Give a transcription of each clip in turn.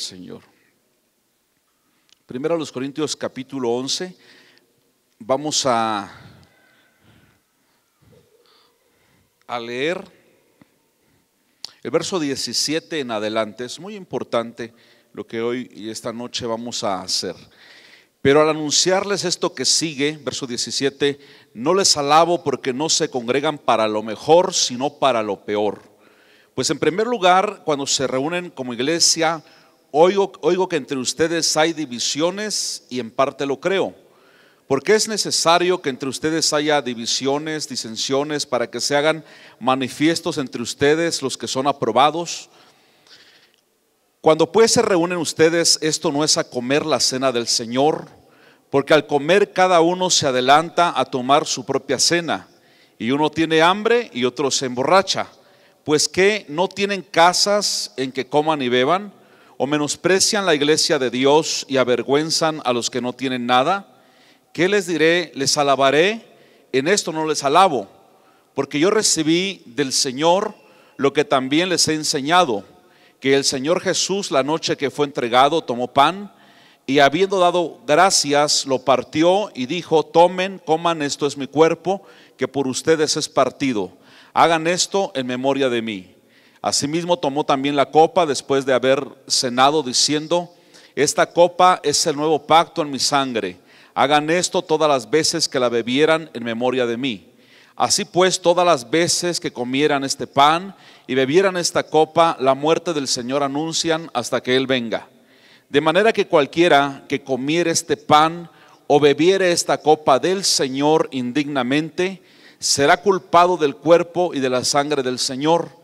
Señor. Primero a los Corintios capítulo 11, vamos a, a leer el verso 17 en adelante. Es muy importante lo que hoy y esta noche vamos a hacer. Pero al anunciarles esto que sigue, verso 17, no les alabo porque no se congregan para lo mejor, sino para lo peor. Pues en primer lugar, cuando se reúnen como iglesia, Oigo, que entre ustedes hay divisiones y en parte lo creo. Porque es necesario que entre ustedes haya divisiones, disensiones, para que se hagan manifiestos entre ustedes los que son aprobados. Cuando pues se reúnen ustedes, esto no es a comer la cena del Señor, porque al comer cada uno se adelanta a tomar su propia cena, y uno tiene hambre y otro se emborracha. Pues que no tienen casas en que coman y beban o menosprecian la iglesia de Dios y avergüenzan a los que no tienen nada? ¿Qué les diré? Les alabaré, en esto no les alabo, porque yo recibí del Señor lo que también les he enseñado, que el Señor Jesús la noche que fue entregado tomó pan y habiendo dado gracias lo partió y dijo, tomen, coman, esto es mi cuerpo, que por ustedes es partido. Hagan esto en memoria de mí. Asimismo tomó también la copa después de haber cenado diciendo, esta copa es el nuevo pacto en mi sangre. Hagan esto todas las veces que la bebieran en memoria de mí. Así pues, todas las veces que comieran este pan y bebieran esta copa, la muerte del Señor anuncian hasta que Él venga. De manera que cualquiera que comiere este pan o bebiere esta copa del Señor indignamente, será culpado del cuerpo y de la sangre del Señor.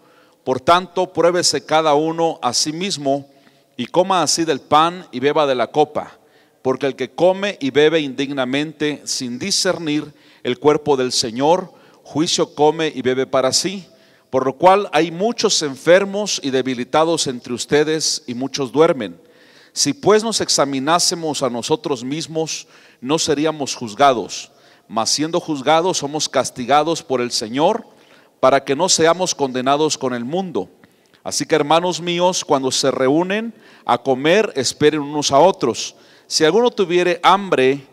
Por tanto, pruébese cada uno a sí mismo y coma así del pan y beba de la copa, porque el que come y bebe indignamente sin discernir el cuerpo del Señor, juicio come y bebe para sí. Por lo cual hay muchos enfermos y debilitados entre ustedes y muchos duermen. Si pues nos examinásemos a nosotros mismos, no seríamos juzgados, mas siendo juzgados somos castigados por el Señor para que no seamos condenados con el mundo. Así que hermanos míos, cuando se reúnen a comer, esperen unos a otros. Si alguno tuviere hambre,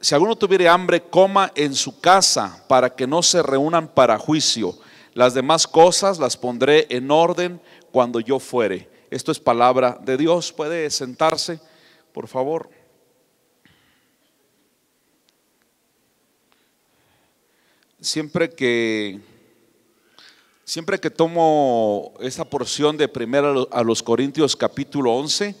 si alguno tuviere hambre, coma en su casa para que no se reúnan para juicio. Las demás cosas las pondré en orden cuando yo fuere. Esto es palabra de Dios. Puede sentarse, por favor. Siempre que Siempre que tomo esta porción de primera a los Corintios capítulo 11,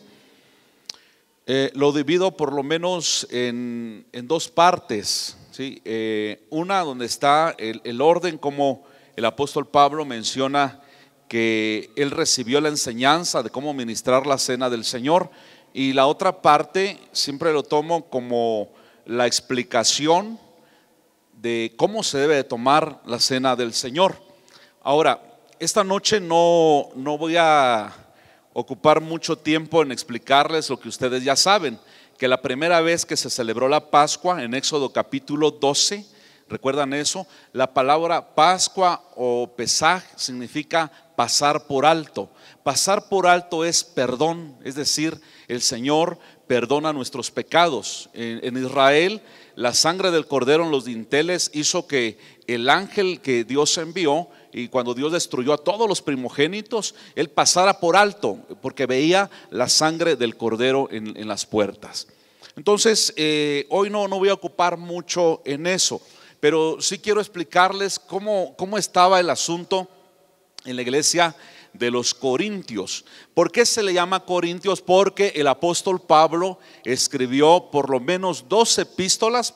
eh, lo divido por lo menos en, dos partes. ¿sí? Eh, una donde está el, el, orden como el apóstol Pablo menciona que él recibió la enseñanza de cómo ministrar la cena del Señor. Y la otra parte siempre lo tomo como la explicación de cómo se debe tomar la cena del Señor. Ahora, esta noche no, voy a ocupar mucho tiempo en explicarles lo que ustedes ya saben, que la primera vez que se celebró la Pascua en Éxodo capítulo 12, ¿recuerdan eso? La palabra Pascua o Pesaj significa pasar por alto. Pasar por alto es perdón, es decir, el Señor perdona nuestros pecados. En, Israel, la sangre del cordero en los dinteles hizo que el ángel que Dios envió y cuando Dios destruyó a todos los primogénitos, él pasara por alto porque veía la sangre del cordero en, las puertas. Entonces, eh, hoy no, no voy a ocupar mucho en eso, pero sí quiero explicarles cómo, cómo estaba el asunto en la iglesia de los Corintios. ¿Por qué se le llama Corintios? Porque el apóstol Pablo escribió por lo menos dos epístolas,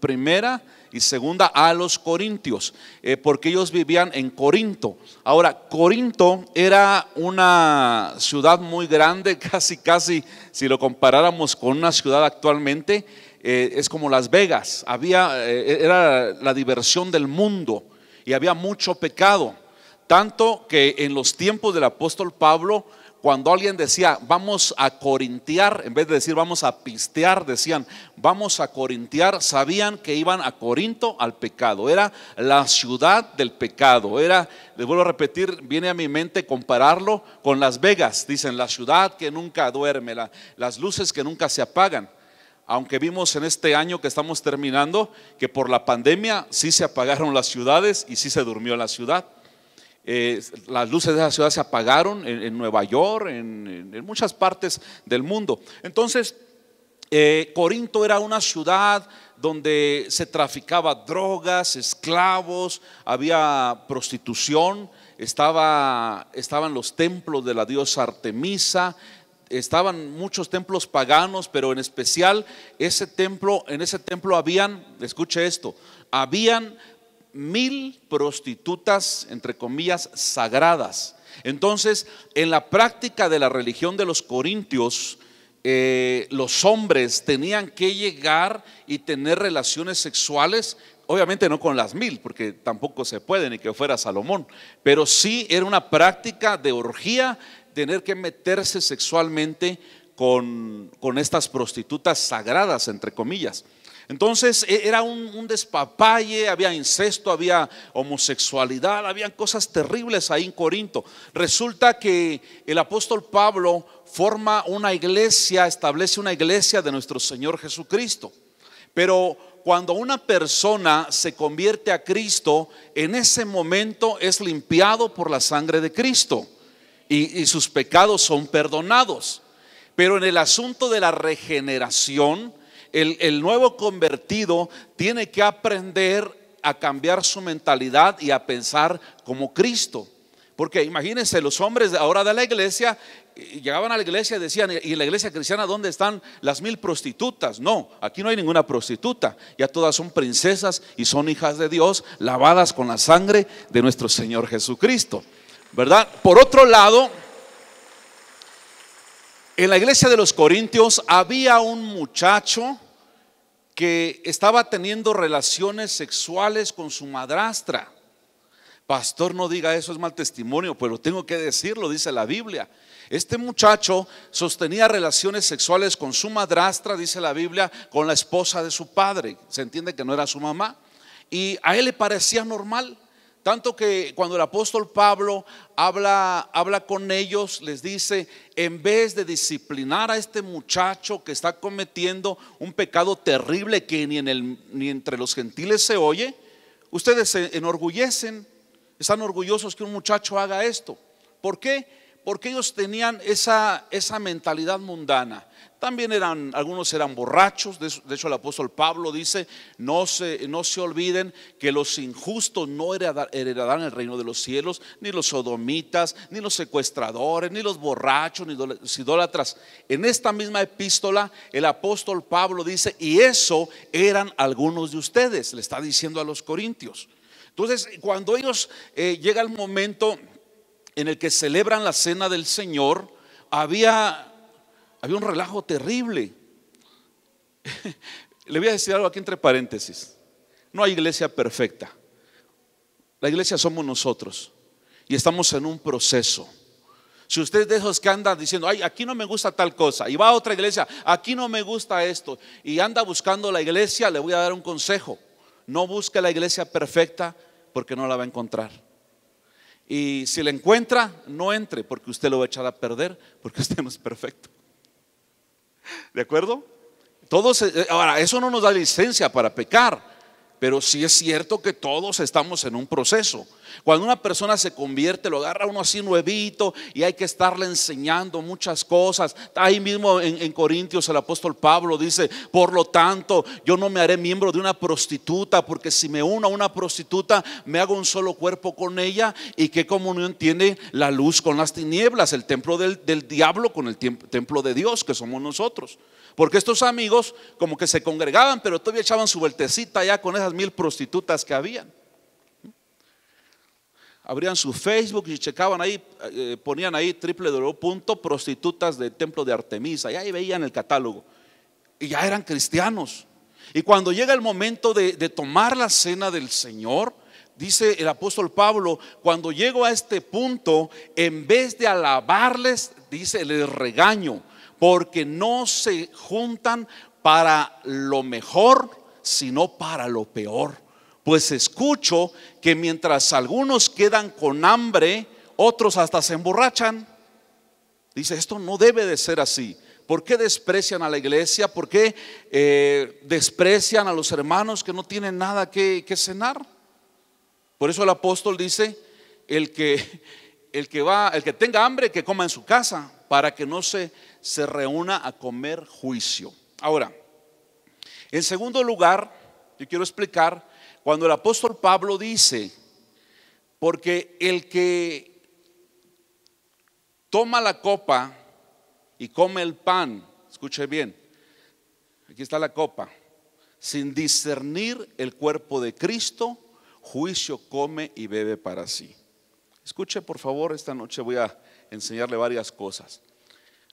primera, y segunda a los corintios, eh, porque ellos vivían en Corinto. Ahora, Corinto era una ciudad muy grande, casi, casi, si lo comparáramos con una ciudad actualmente, eh, es como Las Vegas. Había, eh, era la diversión del mundo y había mucho pecado, tanto que en los tiempos del apóstol Pablo, cuando alguien decía, vamos a corintiar, en vez de decir vamos a pistear, decían, vamos a corintiar, sabían que iban a Corinto al pecado. Era la ciudad del pecado. Era, les vuelvo a repetir, viene a mi mente compararlo con Las Vegas. Dicen, la ciudad que nunca duerme, las luces que nunca se apagan aunque vimos en este año que estamos terminando que por la pandemia sí se apagaron las ciudades y sí se durmió la ciudad. Eh, las luces de esa ciudad se apagaron en, Nueva York, en, muchas partes del mundo. Entonces, eh, Corinto era una ciudad donde se traficaba drogas, esclavos, había prostitución, estaba, estaban los templos de la diosa Artemisa, estaban muchos templos paganos, pero en especial ese templo, en ese templo habían, escuche esto, habían mil prostitutas, entre comillas, sagradas. Entonces, en la práctica de la religión de los corintios, eh, los hombres tenían que llegar y tener relaciones sexuales, obviamente no con las mil, porque tampoco se puede ni que fuera Salomón, pero sí era una práctica de orgía tener que meterse sexualmente con estas prostitutas sagradas, entre comillas. Entonces e, era un, despapalle, había incesto, había homosexualidad, habían cosas terribles ahí en Corinto. Resulta que el apóstol Pablo forma una iglesia, establece una iglesia de nuestro Señor Jesucristo. Pero cuando una persona se convierte a Cristo, en ese momento es limpiado por la sangre de Cristo y sus pecados son perdonados. Pero en el asunto de la regeneración, el, nuevo convertido tiene que aprender a cambiar su mentalidad y a pensar como Cristo. Porque imagínense, los hombres ahora de la iglesia eh, llegaban a la iglesia y decían, ¿y en la iglesia cristiana dónde están las mil prostitutas? No, aquí no hay ninguna prostituta. Ya todas son princesas y son hijas de Dios, lavadas con la sangre de nuestro Señor Jesucristo. ¿Verdad? Por otro lado, en la iglesia de los Corintios había un muchacho que estaba teniendo relaciones sexuales con su madrastra. Pastor, no diga eso, es mal testimonio, pero tengo que decirlo, dice la Biblia. Este muchacho sostenía relaciones sexuales con su madrastra, dice la Biblia, con la esposa de su padre. Se entiende que no era su mamá. Y a él le parecía normal. Tanto que cuando el apóstol Pablo habla, habla con ellos, les dice, en vez de disciplinar a este muchacho que está cometiendo un pecado terrible que ni, en el, ni entre los gentiles se oye, ustedes se enorgullecen, están orgullosos que un muchacho haga esto. ¿Por qué? porque ellos tenían esa, esa mentalidad mundana. También eran, algunos eran borrachos, de hecho el apóstol Pablo dice, no se, no se olviden que los injustos no heredarán el reino de los cielos, ni los sodomitas, ni los secuestradores, ni los borrachos, ni los idólatras. En esta misma epístola el apóstol Pablo dice, y eso eran algunos de ustedes, le está diciendo a los corintios. Entonces, cuando ellos eh, llega el momento en el que celebran la cena del Señor, había, había un relajo terrible. Le voy a decir algo aquí entre paréntesis. No hay iglesia perfecta. La iglesia somos nosotros y estamos en un proceso. Si usted es de esos que anda diciendo, ay, aquí no me gusta tal cosa, y va a otra iglesia, aquí no me gusta esto, y anda buscando la iglesia, le voy a dar un consejo. No busque la iglesia perfecta porque no la va a encontrar. Y si le encuentra, no entre, porque usted lo va a echar a perder, porque usted no es perfecto. ¿De acuerdo? Todos, eh, ahora, eso no nos da licencia para pecar. Pero sí es cierto que todos estamos en un proceso. Cuando una persona se convierte, lo agarra uno así nuevito y hay que estarle enseñando muchas cosas. Ahí mismo en, Corintios el apóstol Pablo dice, por lo tanto, yo no me haré miembro de una prostituta, porque si me uno a una prostituta, me hago un solo cuerpo con ella y qué comunión tiene la luz con las tinieblas, el templo del, del diablo con el templo de Dios, que somos nosotros. Porque estos amigos como que se congregaban, pero todavía echaban su vueltecita ya con esas mil prostitutas que habían. Abrían su Facebook y checaban ahí, eh, ponían ahí triple Prostitutas del templo de Artemisa. Y ahí veían el catálogo. Y ya eran cristianos. Y cuando llega el momento de, de tomar la cena del Señor, dice el apóstol Pablo, cuando llego a este punto, en vez de alabarles, dice, les regaño porque no se juntan para lo mejor, sino para lo peor. Pues escucho que mientras algunos quedan con hambre, otros hasta se emborrachan. Dice, esto no debe de ser así. ¿Por qué desprecian a la iglesia? ¿Por qué eh, desprecian a los hermanos que no tienen nada que, cenar? Por eso el apóstol dice, el que, el que va, el que tenga hambre, que coma en su casa, para que no se se reúna a comer juicio. Ahora, en segundo lugar, yo quiero explicar cuando el apóstol Pablo dice, porque el que toma la copa y come el pan, escuche bien, aquí está la copa, sin discernir el cuerpo de Cristo, juicio come y bebe para sí. Escuche por favor, esta noche voy a enseñarle varias cosas.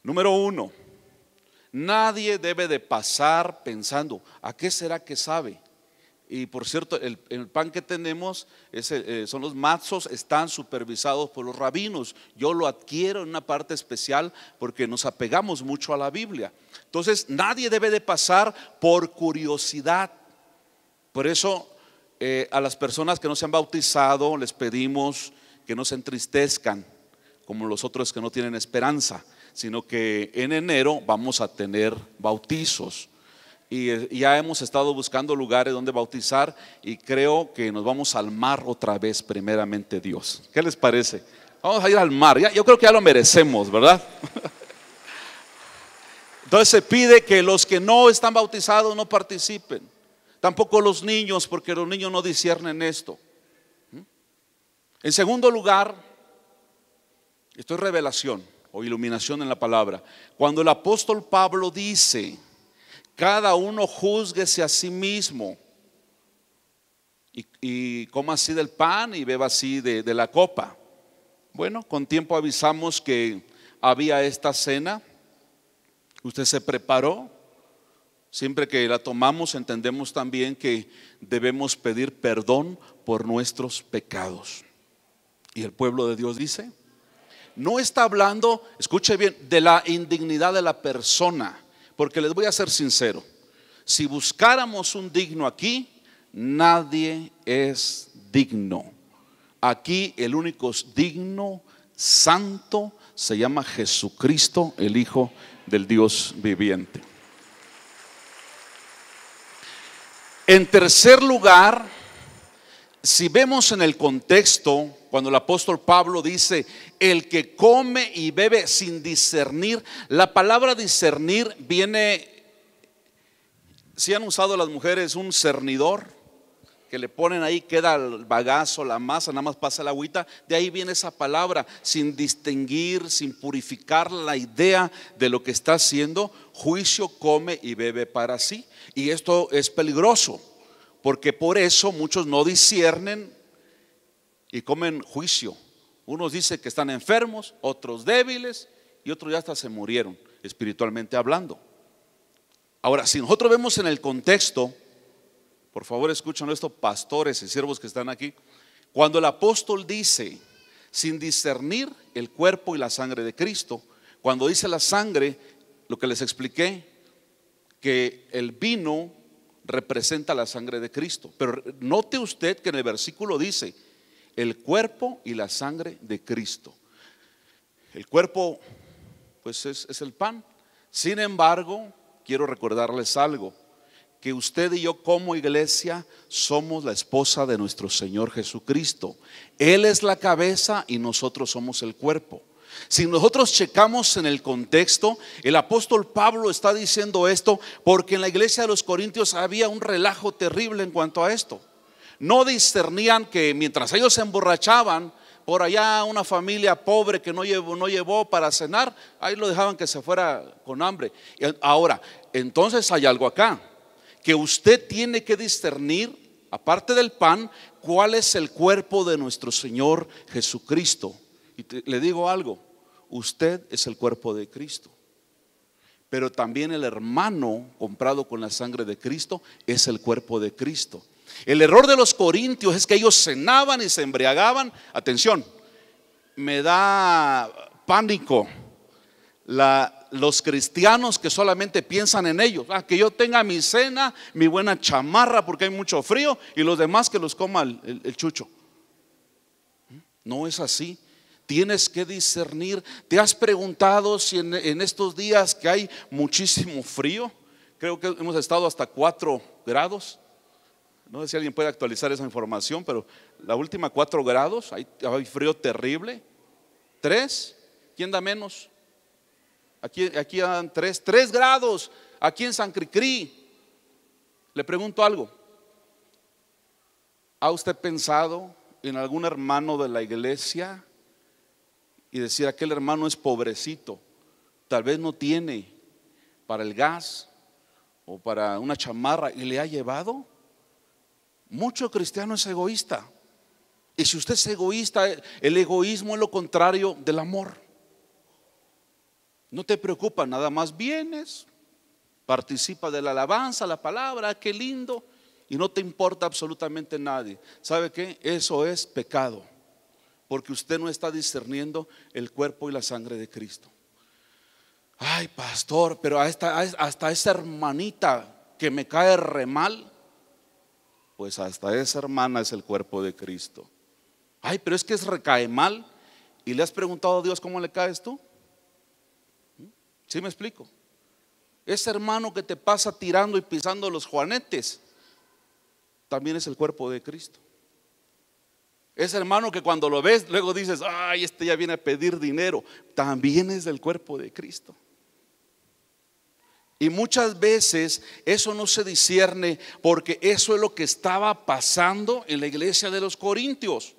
Número uno, nadie debe de pasar pensando, ¿a qué será que sabe? Y por cierto, el, pan que tenemos eh, eh, son los mazos, están supervisados por los rabinos. Yo lo adquiero en una parte especial porque nos apegamos mucho a la Biblia. Entonces, nadie debe de pasar por curiosidad. Por eso, eh, a las personas que no se han bautizado, les pedimos que no se entristezcan como los otros que no tienen esperanza sino que en enero vamos a tener bautizos. Y ya hemos estado buscando lugares donde bautizar y creo que nos vamos al mar otra vez, primeramente Dios. ¿Qué les parece? Vamos a ir al mar. yo creo que ya lo merecemos, ¿verdad? Entonces se pide que los que no están bautizados no participen. Tampoco los niños, porque los niños no disciernen esto. ¿Mm? En segundo lugar, esto es revelación o iluminación en la palabra. Cuando el apóstol Pablo dice, cada uno juzguese a sí mismo y, coma así del pan y beba así de la copa. Bueno, con tiempo avisamos que había esta cena, usted se preparó, Siempre que la tomamos entendemos también que debemos pedir perdón por nuestros pecados. Y el pueblo de Dios dice, no está hablando, escuche bien, de la indignidad de la persona, porque les voy a ser sincero, si buscáramos un digno aquí, nadie es digno. Aquí el único digno, santo, se llama Jesucristo, el Hijo del Dios viviente. En tercer lugar, si vemos en el contexto, cuando el apóstol Pablo dice, el que come y bebe sin discernir, la palabra discernir viene, si han usado las mujeres un cernidor, que le ponen ahí, queda el bagazo, la masa, nada más pasa la agüita, de ahí viene esa palabra, sin distinguir, sin purificar la idea de lo que está haciendo, juicio come y bebe para sí. Y esto es peligroso, porque por eso muchos no disciernen y comen juicio. Unos dicen que están enfermos, otros débiles y otros ya hasta se murieron, espiritualmente hablando. Ahora, si nosotros vemos en el contexto, por favor escuchen esto, pastores y siervos que están aquí, cuando el apóstol dice, sin discernir el cuerpo y la sangre de Cristo, cuando dice la sangre, lo que les expliqué, que el vino representa la sangre de Cristo. Pero note usted que en el versículo dice, el cuerpo y la sangre de Cristo. El cuerpo, pues es, el pan. Sin embargo, quiero recordarles algo, que usted y yo como iglesia somos la esposa de nuestro Señor Jesucristo. Él es la cabeza y nosotros somos el cuerpo. Si nosotros checamos en el contexto, el apóstol Pablo está diciendo esto porque en la iglesia de los Corintios había un relajo terrible en cuanto a esto no discernían que mientras ellos se emborrachaban, por allá una familia pobre que no llevó, no llevó para cenar, ahí lo dejaban que se fuera con hambre. Ahora, entonces hay algo acá, que usted tiene que discernir, aparte del pan, cuál es el cuerpo de nuestro Señor Jesucristo. Y le digo algo, usted es el cuerpo de Cristo. Pero también el hermano comprado con la sangre de Cristo es el cuerpo de Cristo. El error de los corintios es que ellos cenaban y se embriagaban. Atención, me da pánico los cristianos que solamente piensan en ellos. Ah, que yo tenga mi cena, mi buena chamarra porque hay mucho frío y los demás que los coma el, chucho. No es así. Tienes que discernir. ¿Te has preguntado si en, en estos días que hay muchísimo frío? Creo que hemos estado hasta cuatro grados no sé si alguien puede actualizar esa información, pero la última cuatro grados, hay, frío terrible. ¿Tres? ¿quién da menos? Aquí, aquí dan tres, tres grados, aquí en San Cricri. Le pregunto algo. ¿Ha usted pensado en algún hermano de la iglesia y decir, aquel hermano es pobrecito, tal vez no tiene para el gas o para una chamarra y le ha llevado? Mucho cristiano es egoísta. Y si usted es egoísta, el egoísmo es lo contrario del amor. No te preocupa, nada más vienes, participa de la alabanza, la palabra, qué lindo, y no te importa absolutamente nadie. ¿Sabe qué? Eso es pecado, porque usted no está discerniendo el cuerpo y la sangre de Cristo. Ay, pastor, pero hasta, esa hermanita que me cae re mal, pues hasta esa hermana es el cuerpo de Cristo. Ay, pero es que es recae mal. ¿Y le has preguntado a Dios cómo le caes tú? ¿Mm? ¿Sí me explico? Ese hermano que te pasa tirando y pisando los juanetes, también es el cuerpo de Cristo. Ese hermano que cuando lo ves, luego dices, ay, este ya viene a pedir dinero, también es el cuerpo de Cristo. Y muchas veces eso no se discierne porque eso es lo que estaba pasando en la iglesia de los Corintios.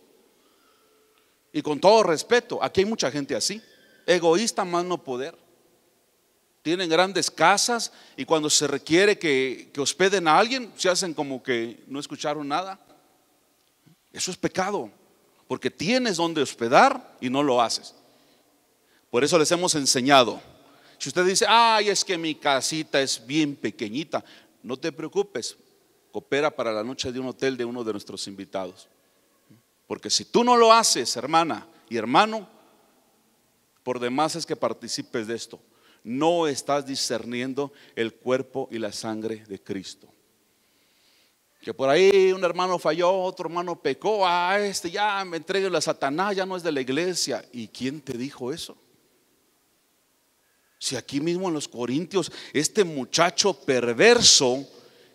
Y con todo respeto, aquí hay mucha gente así, egoísta más no poder. Tienen grandes casas y cuando se requiere que, que hospeden a alguien, se hacen como que no escucharon nada. Eso es pecado, porque tienes donde hospedar y no lo haces. Por eso les hemos enseñado si usted dice, ay, es que mi casita es bien pequeñita, no te preocupes, coopera para la noche de un hotel de uno de nuestros invitados. Porque si tú no lo haces, hermana y hermano, por demás es que participes de esto. No estás discerniendo el cuerpo y la sangre de Cristo. Que por ahí un hermano falló, otro hermano pecó, ah, este ya me entregué la Satanás, ya no es de la iglesia. ¿Y quién te dijo eso? Si aquí mismo en los Corintios, este muchacho perverso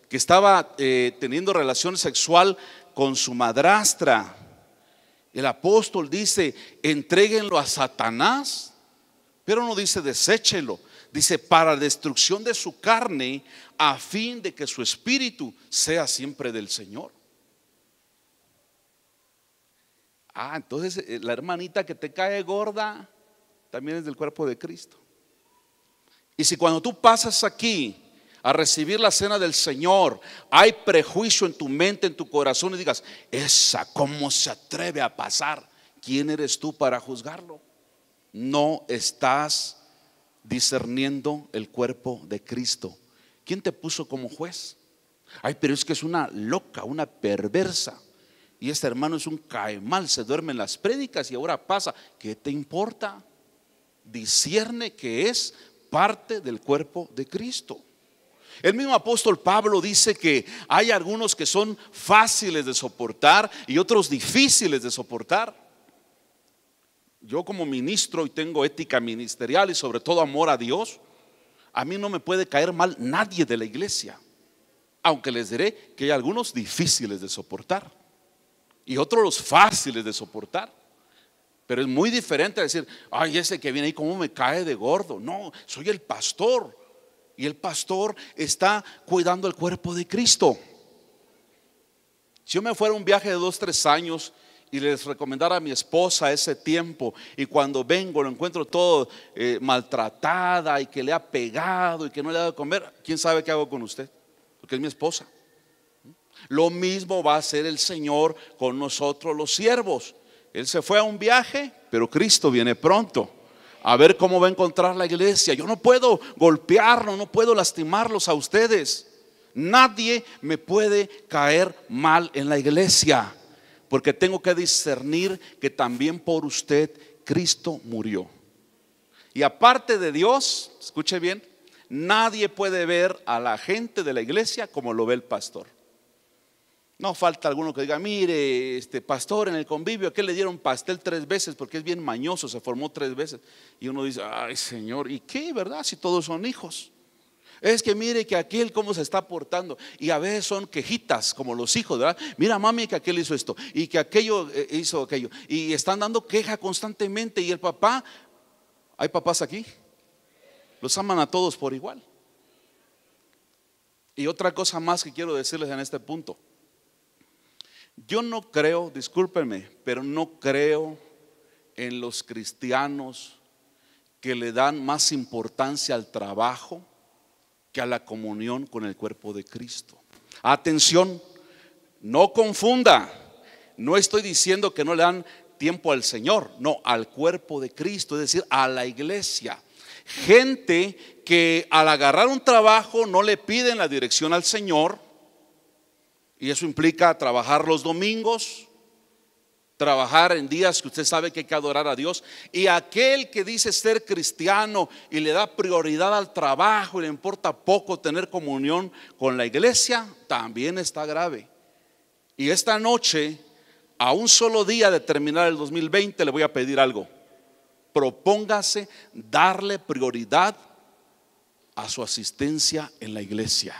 que estaba eh, teniendo relación sexual con su madrastra, el apóstol dice, entréguenlo a Satanás, pero no dice deséchelo, dice para destrucción de su carne, a fin de que su espíritu sea siempre del Señor. Ah, entonces eh, la hermanita que te cae gorda también es del cuerpo de Cristo. Y si cuando tú pasas aquí a recibir la cena del Señor, hay prejuicio en tu mente, en tu corazón y digas, esa, ¿cómo se atreve a pasar? ¿Quién eres tú para juzgarlo? No estás discerniendo el cuerpo de Cristo. ¿Quién te puso como juez? Ay, pero es que es una loca, una perversa. Y este hermano es un caemal, se duerme en las prédicas y ahora pasa. ¿Qué te importa? Discierne que es parte del cuerpo de Cristo. El mismo apóstol Pablo dice que hay algunos que son fáciles de soportar y otros difíciles de soportar. Yo como ministro y tengo ética ministerial y sobre todo amor a Dios, a mí no me puede caer mal nadie de la iglesia, aunque les diré que hay algunos difíciles de soportar y otros los fáciles de soportar. Pero es muy diferente decir, ay, ese que viene ahí, ¿cómo me cae de gordo? No, soy el pastor. Y el pastor está cuidando el cuerpo de Cristo. Si yo me fuera a un viaje de dos, tres años y les recomendara a mi esposa ese tiempo y cuando vengo lo encuentro todo eh, maltratada y que le ha pegado y que no le ha dado de comer, ¿quién sabe qué hago con usted? Porque es mi esposa. Lo mismo va a hacer el Señor con nosotros los siervos. Él se fue a un viaje, pero Cristo viene pronto. A ver cómo va a encontrar la iglesia. Yo no puedo golpearlo, no puedo lastimarlos a ustedes. Nadie me puede caer mal en la iglesia, porque tengo que discernir que también por usted Cristo murió. Y aparte de Dios, escuche bien, nadie puede ver a la gente de la iglesia como lo ve el pastor. No falta alguno que diga, mire, este pastor en el convivio, que le dieron pastel tres veces porque es bien mañoso, se formó tres veces. Y uno dice, ay Señor, ¿y qué, verdad? Si todos son hijos. Es que mire que aquel cómo se está portando. Y a veces son quejitas, como los hijos, ¿verdad? Mira, mami, que aquel hizo esto y que aquello eh, hizo aquello. Y están dando queja constantemente. Y el papá, ¿hay papás aquí? Los aman a todos por igual. Y otra cosa más que quiero decirles en este punto. Yo no creo, discúlpenme, pero no creo en los cristianos que le dan más importancia al trabajo que a la comunión con el cuerpo de Cristo. Atención, no confunda, no estoy diciendo que no le dan tiempo al Señor, no, al cuerpo de Cristo, es decir, a la iglesia. Gente que al agarrar un trabajo no le piden la dirección al Señor, y eso implica trabajar los domingos, trabajar en días que usted sabe que hay que adorar a Dios. Y aquel que dice ser cristiano y le da prioridad al trabajo y le importa poco tener comunión con la iglesia, también está grave. Y esta noche, a un solo día de terminar el 2020, le voy a pedir algo. Propóngase darle prioridad a su asistencia en la iglesia.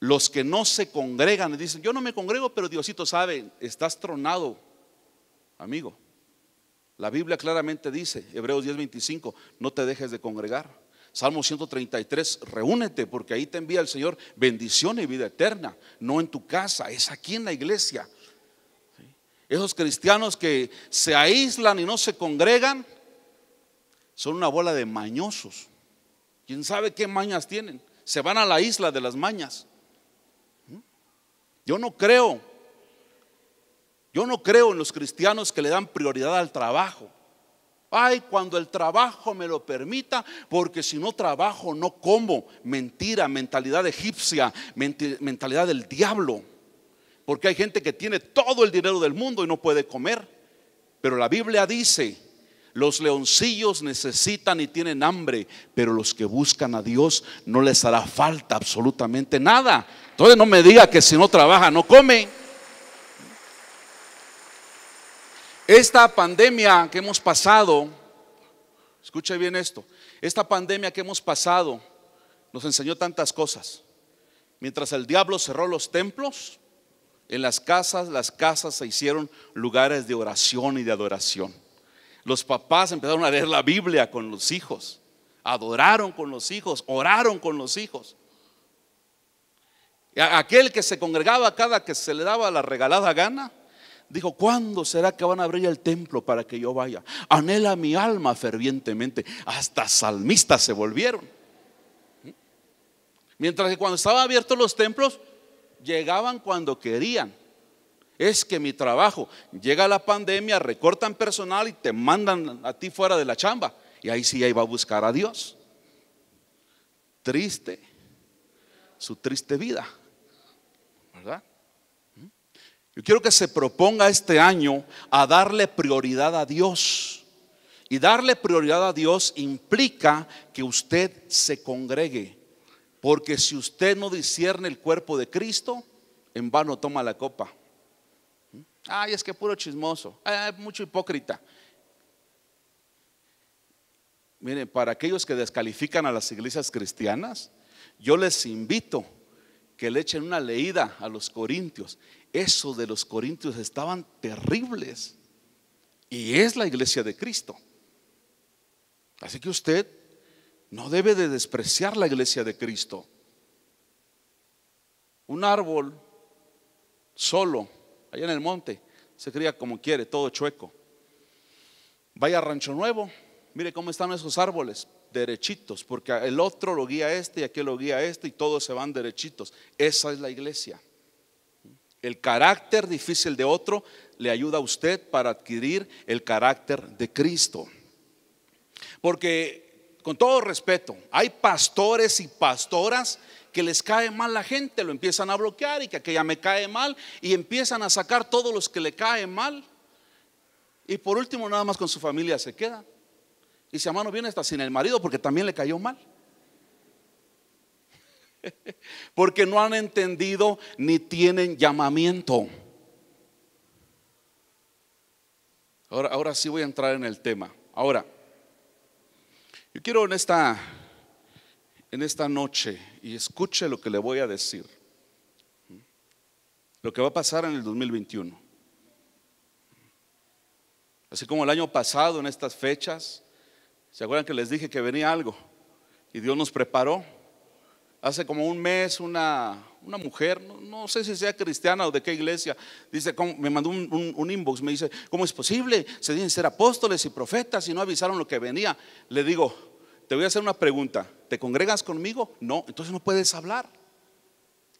Los que no se congregan dicen, yo no me congrego, pero Diosito sabe, estás tronado, amigo. La Biblia claramente dice, Hebreos 10:25, no te dejes de congregar. Salmo 133, reúnete porque ahí te envía el Señor bendición y vida eterna, no en tu casa, es aquí en la iglesia. Esos cristianos que se aíslan y no se congregan son una bola de mañosos. ¿Quién sabe qué mañas tienen? Se van a la isla de las mañas. Yo no creo, yo no creo en los cristianos que le dan prioridad al trabajo. Ay, cuando el trabajo me lo permita, porque si no trabajo no como. Mentira, mentalidad egipcia, mentalidad del diablo. Porque hay gente que tiene todo el dinero del mundo y no puede comer. Pero la Biblia dice los leoncillos necesitan y tienen hambre, pero los que buscan a Dios no les hará falta absolutamente nada. Entonces no me diga que si no trabaja no come. Esta pandemia que hemos pasado, escuche bien esto, esta pandemia que hemos pasado nos enseñó tantas cosas. Mientras el diablo cerró los templos, en las casas, las casas se hicieron lugares de oración y de adoración. Los papás empezaron a leer la Biblia con los hijos, adoraron con los hijos, oraron con los hijos. Aquel que se congregaba cada que se le daba la regalada gana, dijo, ¿cuándo será que van a abrir el templo para que yo vaya? Anhela mi alma fervientemente. Hasta salmistas se volvieron. Mientras que cuando estaban abiertos los templos, llegaban cuando querían. Es que mi trabajo, llega la pandemia, recortan personal y te mandan a ti fuera de la chamba. Y ahí sí, ahí va a buscar a Dios. Triste, su triste vida. ¿Verdad? Yo quiero que se proponga este año a darle prioridad a Dios. Y darle prioridad a Dios implica que usted se congregue. Porque si usted no discierne el cuerpo de Cristo, en vano toma la copa. Ay, es que puro chismoso, ay, eh, mucho hipócrita. Miren, para aquellos que descalifican a las iglesias cristianas, yo les invito que le echen una leída a los corintios. Eso de los corintios estaban terribles. Y es la iglesia de Cristo. Así que usted no debe de despreciar la iglesia de Cristo. Un árbol solo allá en el monte, se cría como quiere, todo chueco. Vaya a Rancho Nuevo, mire cómo están esos árboles, derechitos, porque el otro lo guía este y aquí lo guía este y todos se van derechitos. Esa es la iglesia. El carácter difícil de otro le ayuda a usted para adquirir el carácter de Cristo. Porque, con todo respeto, hay pastores y pastoras que les cae mal la gente, lo empiezan a bloquear y que aquella me cae mal y empiezan a sacar todos los que le caen mal. Y por último, nada más con su familia se queda Y si a mano viene hasta sin el marido porque también le cayó mal. Porque no han entendido ni tienen llamamiento. Ahora, ahora sí voy a entrar en el tema. Ahora, yo quiero en esta en esta noche y escuche lo que le voy a decir. ¿Mm? Lo que va a pasar en el 2021. Así como el año pasado, en estas fechas, ¿se acuerdan que les dije que venía algo? Y Dios nos preparó. Hace como un mes una, mujer, no, sé si sea cristiana o de qué iglesia, dice, como, me mandó un, inbox, me dice, ¿cómo es posible? Se dicen ser apóstoles y profetas y no avisaron lo que venía. Le digo, te voy a hacer una pregunta. ¿Te congregas conmigo? No, entonces no puedes hablar.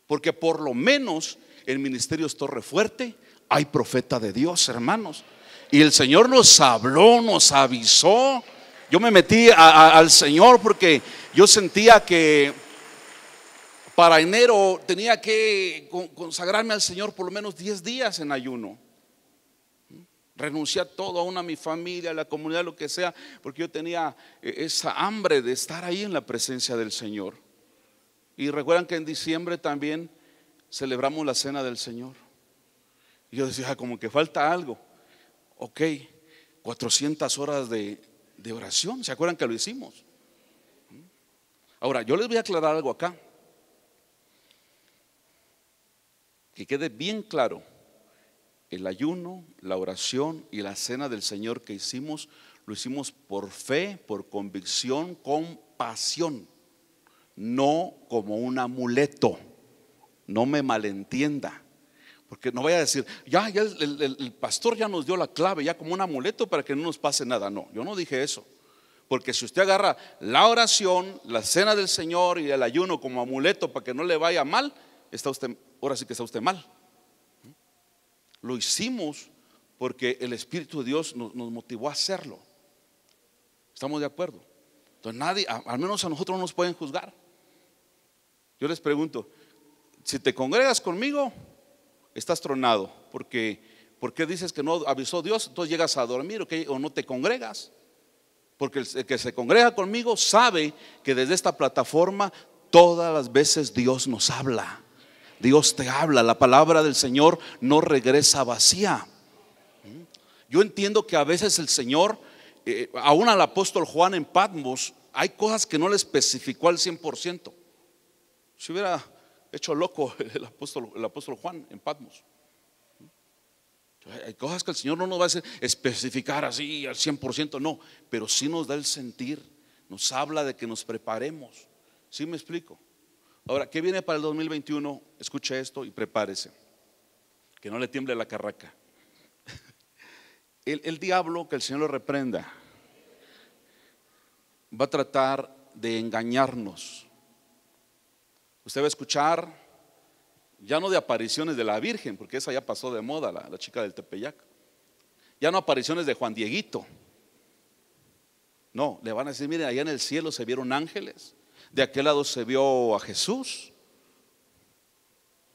Porque por lo menos el ministerio es torre fuerte, hay profeta de Dios, hermanos. Y el Señor nos habló, nos avisó. Yo me metí al Señor porque yo sentía que para enero tenía que consagrarme al Señor por lo menos 10 días en ayuno. Renuncié a todo, aún a mi familia, a la comunidad, lo que sea, porque yo tenía eh, esa hambre de estar ahí en la presencia del Señor. Y recuerdan que en diciembre también celebramos la cena del Señor. Y yo decía, ah, como que falta algo. Ok, 400 horas de oración, ¿se acuerdan que lo hicimos? Ahora, yo les voy a aclarar algo acá. Que quede bien claro el ayuno, la oración y la cena del Señor que hicimos, lo hicimos por fe, por convicción, con pasión, no como un amuleto. No me malentienda. Porque no vaya a decir, ya, el, el, pastor ya nos dio la clave, ya como un amuleto para que no nos pase nada. No, yo no dije eso. Porque si usted agarra la oración, la cena del Señor y el ayuno como amuleto para que no le vaya mal, está usted, ahora sí que está usted mal. Lo hicimos porque el Espíritu de Dios nos, motivó a hacerlo. ¿Estamos de acuerdo? Entonces nadie, al menos a nosotros no nos pueden juzgar. Yo les pregunto, si te congregas conmigo, estás tronado, porque ¿por qué dices que no avisó Dios? Entonces llegas a dormir o no te congregas. Porque el que se congrega conmigo sabe que desde esta plataforma todas las veces Dios nos habla. Dios te habla, la palabra del Señor no regresa vacía. Yo entiendo que a veces el Señor, eh, aún al apóstol Juan en Patmos, hay cosas que no le especificó al 100%. Si hubiera hecho loco el apóstol, Juan en Patmos. Hay cosas que el Señor no nos va a especificar así al 100%, no, pero sí nos da el sentir, nos habla de que nos preparemos. ¿Sí me explico? Ahora, ¿qué viene para el 2021? Escuche esto y prepárese. Que no le tiemble la carraca. El, diablo, que el Señor lo reprenda, va a tratar de engañarnos. Usted va a escuchar ya no de apariciones de la Virgen, porque esa ya pasó de moda, la, la, chica del Tepeyac. Ya no apariciones de Juan Dieguito. No, le van a decir, miren, allá en el cielo se vieron ángeles de aquel lado se vio a Jesús.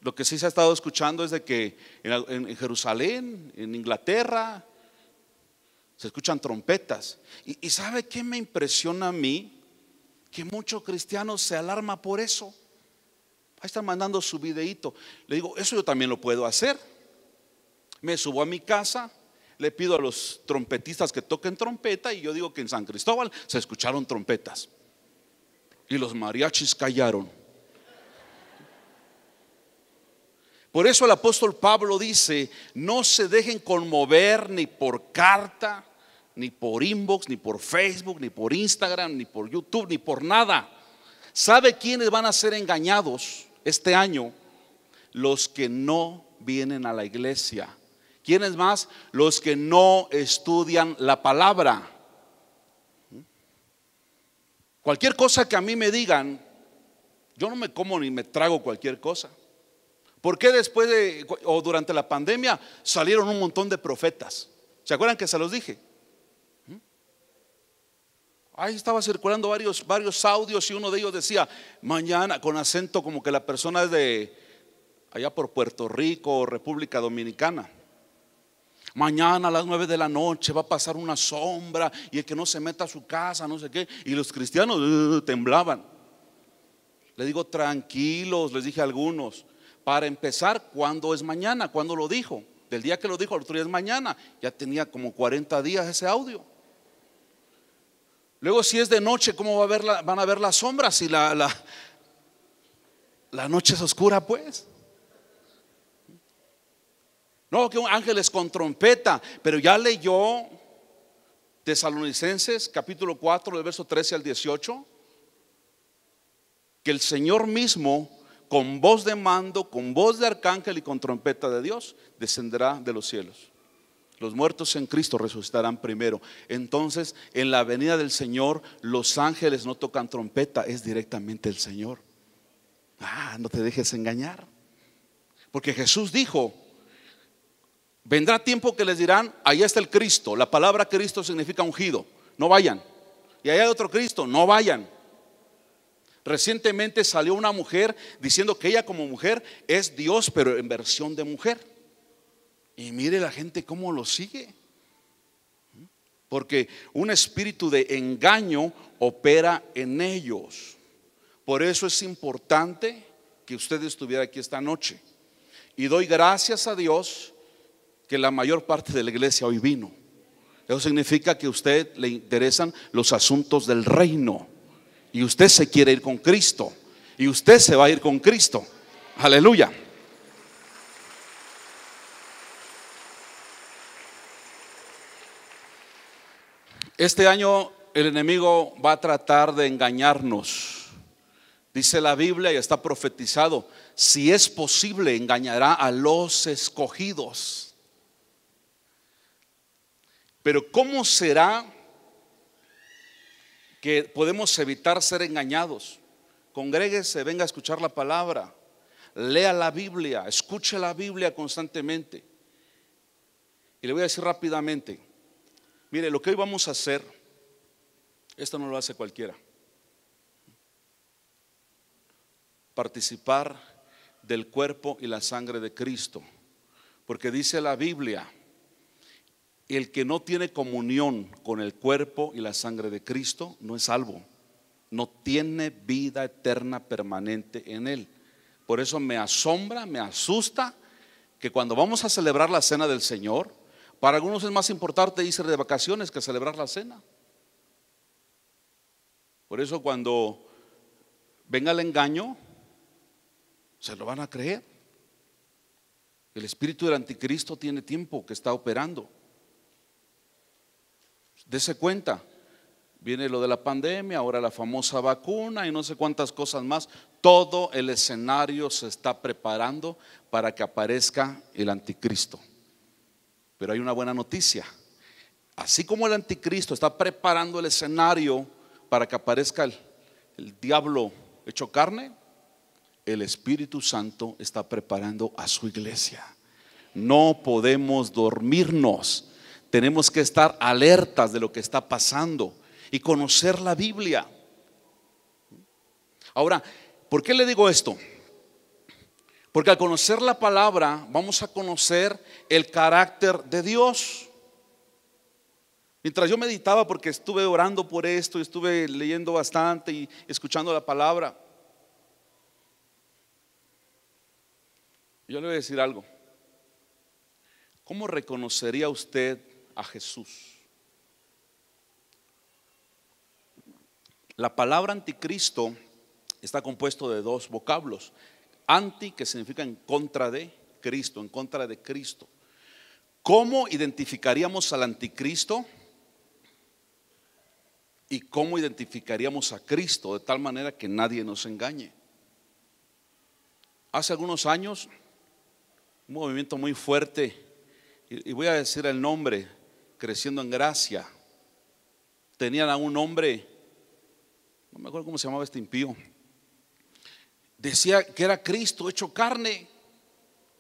Lo que sí se ha estado escuchando es de que en, Jerusalén, en Inglaterra, se escuchan trompetas. Y, sabe qué me impresiona a mí? Que mucho cristiano se alarma por eso. Ahí están mandando su videíto. Le digo, eso yo también lo puedo hacer. Me subo a mi casa, le pido a los trompetistas que toquen trompeta y yo digo que en San Cristóbal se escucharon trompetas y los mariachis callaron. Por eso el apóstol Pablo dice, no se dejen conmover ni por carta, ni por inbox, ni por Facebook, ni por Instagram, ni por YouTube, ni por nada. ¿Sabe quiénes van a ser engañados este año? Los que no vienen a la iglesia. ¿Quiénes más? Los que no estudian la palabra. Cualquier cosa que a mí me digan, yo no me como ni me trago cualquier cosa. ¿Por qué después de o durante la pandemia salieron un montón de profetas? ¿Se acuerdan que se los dije? ¿Mm? Ahí estaba circulando varios, varios audios y uno de ellos decía, mañana, con acento como que la persona es de allá por Puerto Rico o República Dominicana. Mañana a las nueve de la noche va a pasar una sombra y el que no se meta a su casa, no sé qué. Y los cristianos uh, temblaban. Le digo, tranquilos, les dije a algunos. Para empezar, cuando es mañana? cuando lo dijo? Del día que lo dijo, el otro día es mañana. Ya tenía como 40 días ese audio. Luego, si es de noche, ¿cómo va a ver van a ver las sombras? Si la, la noche es oscura, pues. No, que ángeles con trompeta, pero ya leyó Tesalonicenses capítulo 4, del verso 13 al 18, que el Señor mismo, con voz de mando, con voz de arcángel y con trompeta de Dios, descenderá de los cielos. Los muertos en Cristo resucitarán primero. Entonces, en la venida del Señor, los ángeles no tocan trompeta, es directamente el Señor. Ah, no te dejes engañar. Porque Jesús dijo, Vendrá tiempo que les dirán, allá está el Cristo. La palabra Cristo significa ungido. No vayan. Y allá hay otro Cristo. No vayan. Recientemente salió una mujer diciendo que ella como mujer es Dios, pero en versión de mujer. Y mire la gente cómo lo sigue. Porque un espíritu de engaño opera en ellos. Por eso es importante que usted estuviera aquí esta noche. Y doy gracias a Dios que la mayor parte de la iglesia hoy vino. Eso significa que a usted le interesan los asuntos del reino. Y usted se quiere ir con Cristo. Y usted se va a ir con Cristo. Aleluya. Este año el enemigo va a tratar de engañarnos. Dice la Biblia y está profetizado, si es posible engañará a los escogidos. Pero ¿cómo será que podemos evitar ser engañados? Congréguese, venga a escuchar la palabra, lea la Biblia, escuche la Biblia constantemente. Y le voy a decir rápidamente, mire, lo que hoy vamos a hacer, esto no lo hace cualquiera. Participar del cuerpo y la sangre de Cristo. Porque dice la Biblia, el que no tiene comunión con el cuerpo y la sangre de Cristo no es salvo. No tiene vida eterna permanente en él. Por eso me asombra, me asusta que cuando vamos a celebrar la cena del Señor, para algunos es más importante irse de vacaciones que celebrar la cena. Por eso cuando venga el engaño, se lo van a creer. El espíritu del anticristo tiene tiempo que está operando. Dese cuenta, viene lo de la pandemia, ahora la famosa vacuna y no sé cuántas cosas más. Todo el escenario se está preparando para que aparezca el anticristo. Pero hay una buena noticia. Así como el anticristo está preparando el escenario para que aparezca el, diablo hecho carne, el Espíritu Santo está preparando a su iglesia. No podemos dormirnos tenemos que estar alertas de lo que está pasando y conocer la Biblia. Ahora, ¿por qué le digo esto? Porque al conocer la palabra vamos a conocer el carácter de Dios. Mientras yo meditaba, porque estuve orando por esto, y estuve leyendo bastante y escuchando la palabra, yo le voy a decir algo. ¿Cómo reconocería usted a Jesús. La palabra anticristo está compuesto de dos vocablos. Anti, que significa en contra de Cristo, en contra de Cristo. ¿Cómo identificaríamos al anticristo? y cómo identificaríamos a Cristo de tal manera que nadie nos engañe. Hace algunos años, un movimiento muy fuerte, y voy a decir el nombre, creciendo en gracia, tenían a un hombre, no me acuerdo cómo se llamaba este impío, decía que era Cristo hecho carne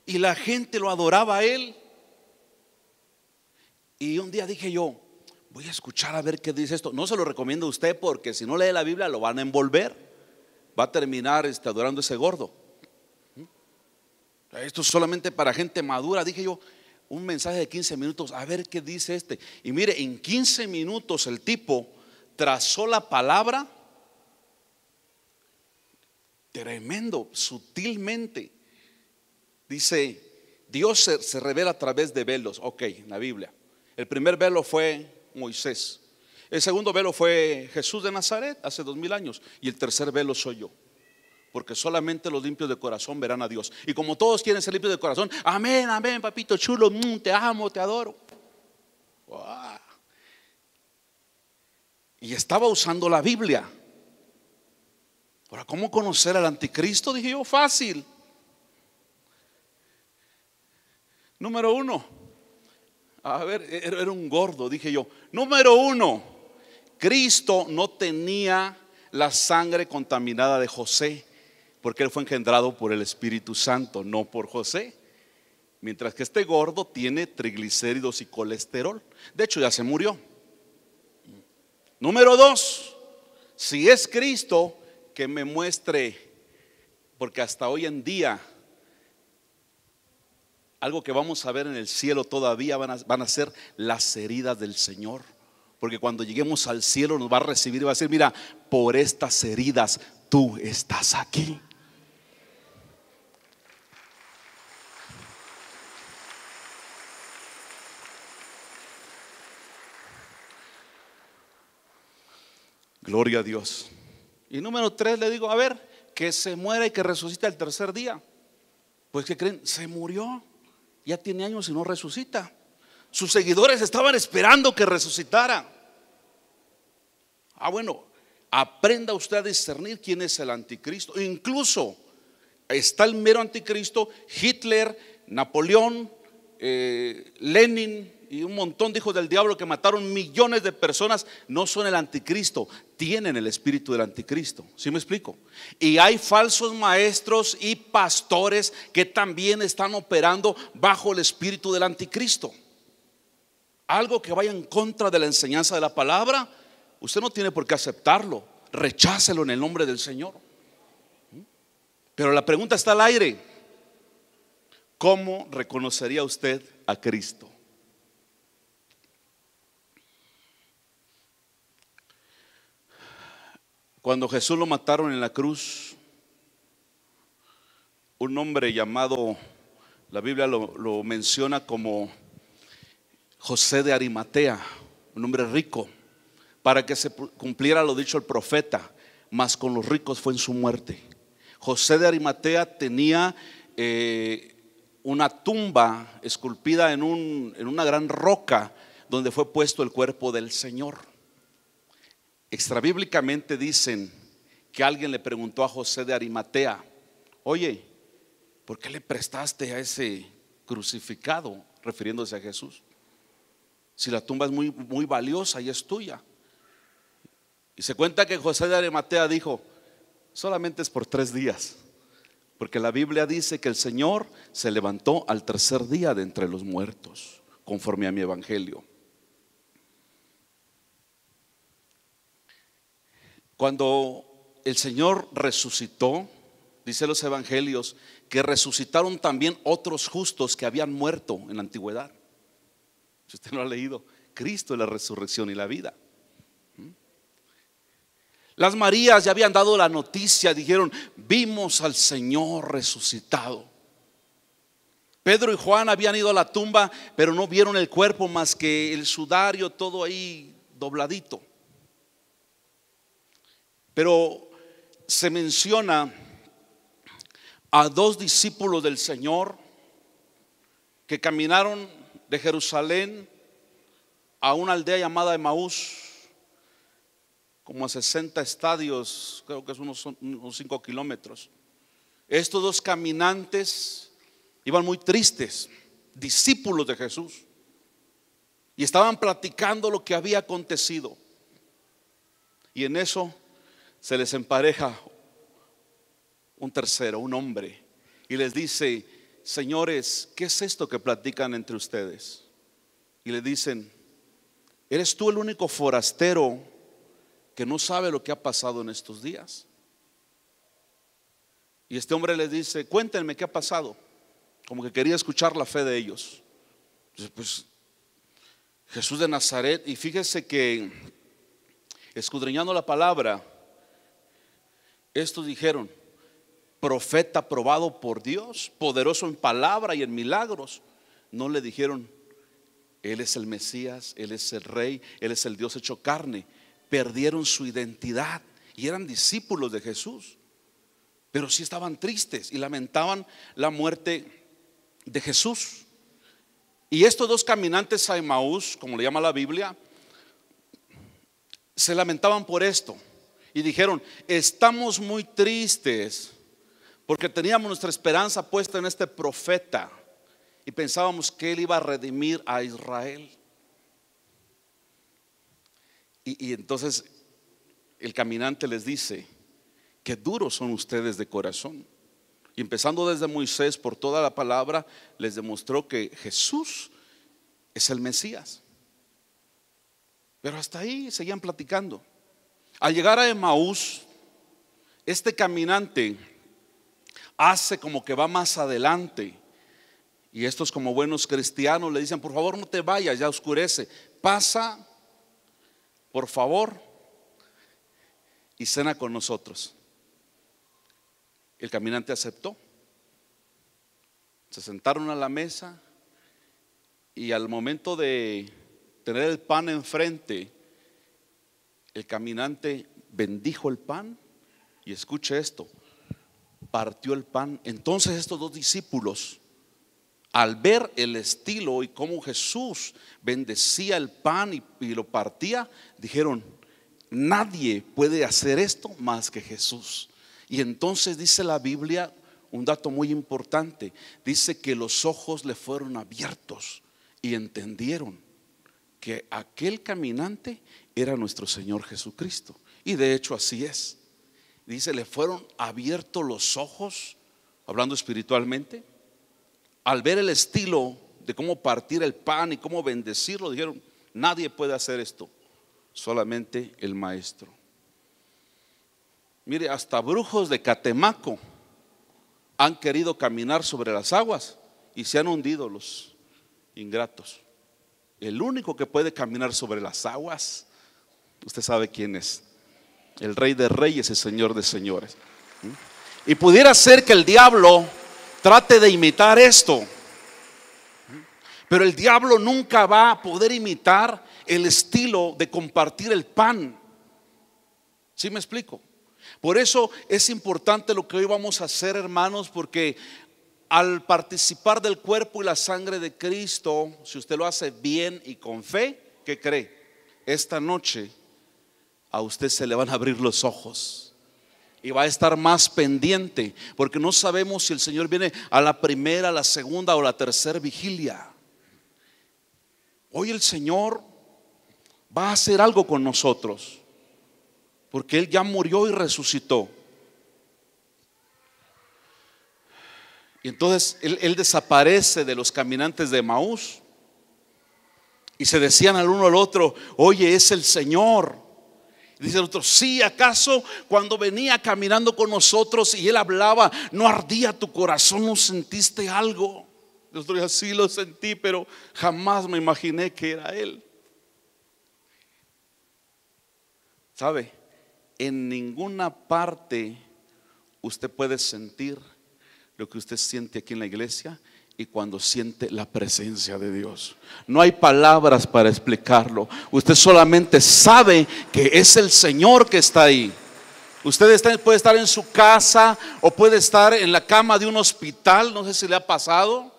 y la gente lo adoraba a él. Y un día dije yo, voy a escuchar a ver qué dice esto. No se lo recomiendo a usted porque si no lee la Biblia lo van a envolver. Va a terminar este, adorando ese gordo. ¿Mm? Esto es solamente para gente madura. Dije yo, un mensaje de 15 minutos, a ver qué dice este. Y mire, en 15 minutos el tipo trazó la palabra tremendo, sutilmente. Dice, Dios se, se, revela a través de velos, ok, en la Biblia. El primer velo fue Moisés. El segundo velo fue Jesús de Nazaret hace dos mil años. Y el tercer velo soy yo porque solamente los limpios de corazón verán a Dios. Y como todos quieren ser limpios de corazón, amén, amén, papito chulo, mm, te amo, te adoro. Y estaba usando la Biblia. Ahora, ¿cómo conocer al anticristo? Dije yo, fácil. Número uno, a ver, er-, era un gordo, dije yo. Número uno, Cristo no tenía la sangre contaminada de José porque él fue engendrado por el Espíritu Santo, no por José. Mientras que este gordo tiene triglicéridos y colesterol. De hecho, ya se murió. Número dos, si es Cristo, que me muestre, porque hasta hoy en día, algo que vamos a ver en el cielo todavía van a, ser las heridas del Señor. Porque cuando lleguemos al cielo nos va a recibir y va a decir, mira, por estas heridas tú estás aquí. Gloria a Dios. Y número tres le digo, a ver, que se muera y que resucita el tercer día. Pues que creen, se murió, ya tiene años y no resucita. Sus seguidores estaban esperando que resucitara. Ah, bueno, aprenda usted a discernir quién es el anticristo. Incluso está el mero anticristo, Hitler, Napoleón, eh, Lenin, y un montón de hijos del diablo que mataron millones de personas no son el anticristo, tienen el espíritu del anticristo. ¿Sí me explico? Y hay falsos maestros y pastores que también están operando bajo el espíritu del anticristo. Algo que vaya en contra de la enseñanza de la palabra, usted no tiene por qué aceptarlo. Rechácelo en el nombre del Señor. Pero la pregunta está al aire. ¿Cómo reconocería usted a Cristo? Cuando Jesús lo mataron en la cruz, un hombre llamado, la Biblia lo, menciona como José de Arimatea, un hombre rico, para que se cumpliera lo dicho el profeta, mas con los ricos fue en su muerte. José de Arimatea tenía eh, una tumba esculpida en, un, en una gran roca donde fue puesto el cuerpo del Señor. Extrabíblicamente dicen que alguien le preguntó a José de Arimatea, oye, ¿por qué le prestaste a ese crucificado, refiriéndose a Jesús? Si la tumba es muy, muy valiosa y es tuya. Y se cuenta que José de Arimatea dijo, solamente es por tres días, porque la Biblia dice que el Señor se levantó al tercer día de entre los muertos, conforme a mi evangelio. Cuando el Señor resucitó, dice los evangelios, que resucitaron también otros justos que habían muerto en la antigüedad. Si usted no lo ha leído, Cristo es la resurrección y la vida. ¿Mm? Las Marías ya habían dado la noticia, dijeron, vimos al Señor resucitado. Pedro y Juan habían ido a la tumba, pero no vieron el cuerpo más que el sudario todo ahí dobladito. Pero se menciona a dos discípulos del Señor que caminaron de Jerusalén a una aldea llamada Emaús, como a 60 estadios, creo que son unos, unos 5 kilómetros. Estos dos caminantes iban muy tristes, discípulos de Jesús, y estaban platicando lo que había acontecido. Y en eso se les empareja un tercero, un hombre, y les dice, señores, ¿qué es esto que platican entre ustedes? Y le dicen, ¿eres tú el único forastero que no sabe lo que ha pasado en estos días? Y este hombre les dice, cuéntenme qué ha pasado, como que quería escuchar la fe de ellos. pues Jesús de Nazaret, y fíjese que escudriñando la palabra, estos dijeron, profeta probado por Dios, poderoso en palabra y en milagros. No le dijeron, Él es el Mesías, Él es el Rey, Él es el Dios hecho carne. Perdieron su identidad y eran discípulos de Jesús. Pero sí estaban tristes y lamentaban la muerte de Jesús. Y estos dos caminantes a Emaús, como le llama la Biblia, se lamentaban por esto y dijeron, estamos muy tristes porque teníamos nuestra esperanza puesta en este profeta y pensábamos que él iba a redimir a Israel. Y, entonces el caminante les dice, qué duros son ustedes de corazón. Y empezando desde Moisés por toda la palabra, les demostró que Jesús es el Mesías. Pero hasta ahí seguían platicando. Al llegar a Emaús, este caminante hace como que va más adelante. Y estos como buenos cristianos le dicen, por favor no te vayas, ya oscurece. Pasa, por favor, y cena con nosotros. El caminante aceptó. Se sentaron a la mesa y al momento de tener el pan enfrente, el caminante bendijo el pan y escuche esto, partió el pan. Entonces estos dos discípulos, al ver el estilo y cómo Jesús bendecía el pan y, y lo partía, dijeron, nadie puede hacer esto más que Jesús. Y entonces dice la Biblia un dato muy importante, dice que los ojos le fueron abiertos y entendieron que aquel caminante era nuestro Señor Jesucristo. Y de hecho así es. Dice, le fueron abiertos los ojos, hablando espiritualmente, al ver el estilo de cómo partir el pan y cómo bendecirlo, dijeron, nadie puede hacer esto, solamente el maestro. Mire, hasta brujos de Catemaco han querido caminar sobre las aguas y se han hundido los ingratos. El único que puede caminar sobre las aguas Usted sabe quién es. El rey de reyes el señor de señores. ¿Mm? Y pudiera ser que el diablo trate de imitar esto. ¿Mm? Pero el diablo nunca va a poder imitar el estilo de compartir el pan. ¿Sí me explico? Por eso es importante lo que hoy vamos a hacer, hermanos, porque al participar del cuerpo y la sangre de Cristo, si usted lo hace bien y con fe, ¿qué cree? Esta noche a usted se le van a abrir los ojos y va a estar más pendiente, porque no sabemos si el Señor viene a la primera, a la segunda o la tercera vigilia. Hoy el Señor va a hacer algo con nosotros, porque Él ya murió y resucitó. Y entonces él, desaparece de los caminantes de Maús. Y se decían al uno al otro, oye, es el Señor. Dice el otro, sí, acaso cuando venía caminando con nosotros y él hablaba, no ardía tu corazón, no sentiste algo. El otro sí lo sentí, pero jamás me imaginé que era él. ¿Sabe? En ninguna parte usted puede sentir lo que usted siente aquí en la iglesia y cuando siente la presencia de Dios. No hay palabras para explicarlo. Usted solamente sabe que es el Señor que está ahí. Usted puede estar en su casa o puede estar en la cama de un hospital, no sé si le ha pasado.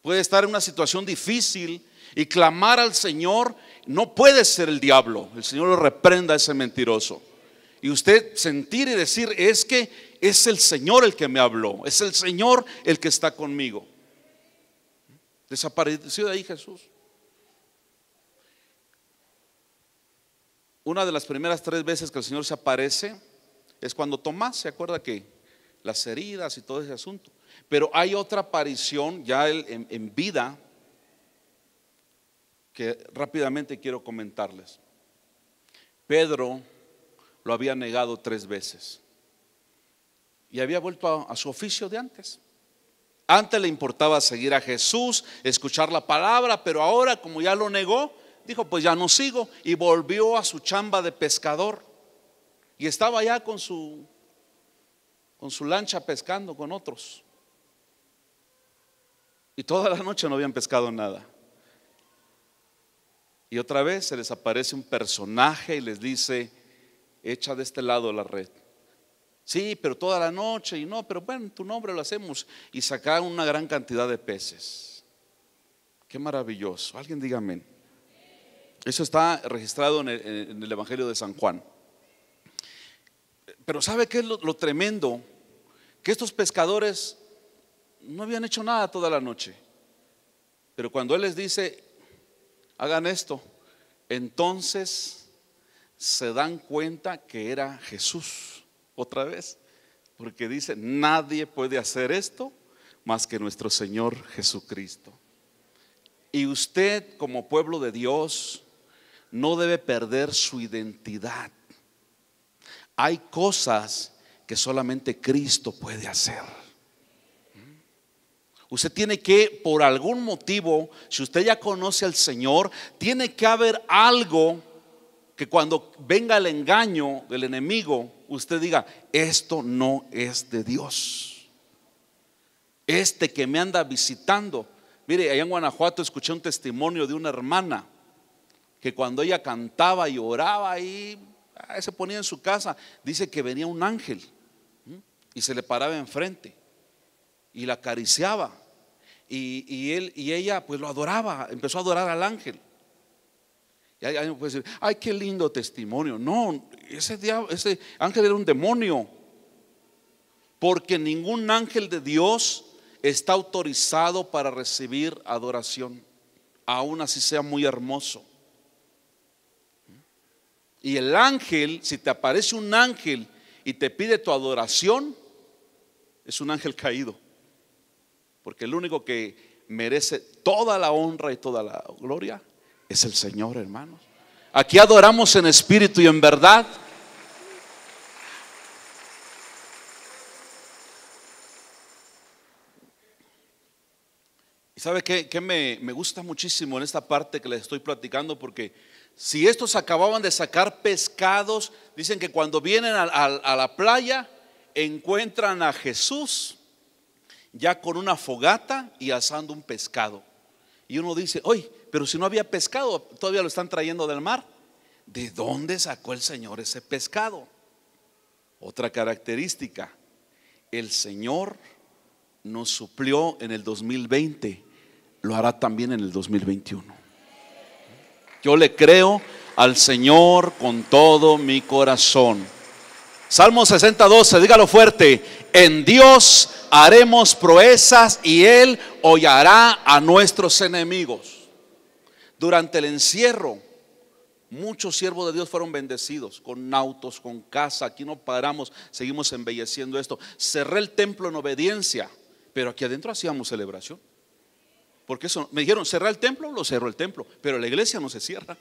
Puede estar en una situación difícil y clamar al Señor. No puede ser el diablo. El Señor lo reprenda a ese mentiroso. Y usted sentir y decir, es que es el Señor el que me habló, es el Señor el que está conmigo. Desapareció de ahí Jesús. Una de las primeras tres veces que el Señor se aparece es cuando Tomás se acuerda que las heridas y todo ese asunto. Pero hay otra aparición ya en, en vida que rápidamente quiero comentarles. Pedro lo había negado tres veces y había vuelto a, su oficio de antes. Antes le importaba seguir a Jesús, escuchar la palabra, pero ahora como ya lo negó, dijo, pues ya no sigo y volvió a su chamba de pescador. Y estaba allá con su con su lancha pescando con otros. Y toda la noche no habían pescado nada. Y otra vez se les aparece un personaje y les dice, echa de este lado la red. Sí, pero toda la noche y no, pero bueno, tu nombre lo hacemos. Y sacaron una gran cantidad de peces. Qué maravilloso. Alguien diga Eso está registrado en el, Evangelio de San Juan. Pero ¿sabe qué es lo tremendo? Que estos pescadores no habían hecho nada toda la noche. Pero cuando Él les dice, hagan esto, entonces se dan cuenta que era Jesús otra vez, porque dice, nadie puede hacer esto más que nuestro Señor Jesucristo. Y usted como pueblo de Dios no debe perder su identidad. Hay cosas que solamente Cristo puede hacer. Usted tiene que, por algún motivo, si usted ya conoce al Señor, tiene que haber algo que cuando venga el engaño del enemigo, usted diga, esto no es de Dios. Este que me anda visitando. Mire, allá en Guanajuato escuché un testimonio de una hermana que cuando ella cantaba y oraba ahí, ah, se ponía en su casa, dice que venía un ángel y se le paraba enfrente y la acariciaba. Y, y él y ella pues lo adoraba, empezó a adorar al ángel ay, qué lindo testimonio. No, ese, ese ángel era un demonio. Porque ningún ángel de Dios está autorizado para recibir adoración, aun así sea muy hermoso. Y el ángel, si te aparece un ángel y te pide tu adoración, es un ángel caído. Porque el único que merece toda la honra y toda la gloria es el Señor, hermanos. Aquí adoramos en espíritu y en verdad. ¿Y sabe qué, me, gusta muchísimo en esta parte que les estoy platicando? Porque si estos acababan de sacar pescados, dicen que cuando vienen a, a la playa encuentran a Jesús ya con una fogata y asando un pescado. Y uno dice, oye, pero si no había pescado, todavía lo están trayendo del mar. ¿De dónde sacó el Señor ese pescado? Otra característica, el Señor nos suplió en el 2020, lo hará también en el 2021. Yo le creo al Señor con todo mi corazón. Salmo 62, dígalo fuerte, en Dios haremos proezas y Él hollará a nuestros enemigos. Durante el encierro, muchos siervos de Dios fueron bendecidos con autos, con casa. Aquí no paramos, seguimos embelleciendo esto. Cerré el templo en obediencia, pero aquí adentro hacíamos celebración. Porque eso, me dijeron, cerrar el templo, lo cerró el templo, pero la iglesia no se cierra.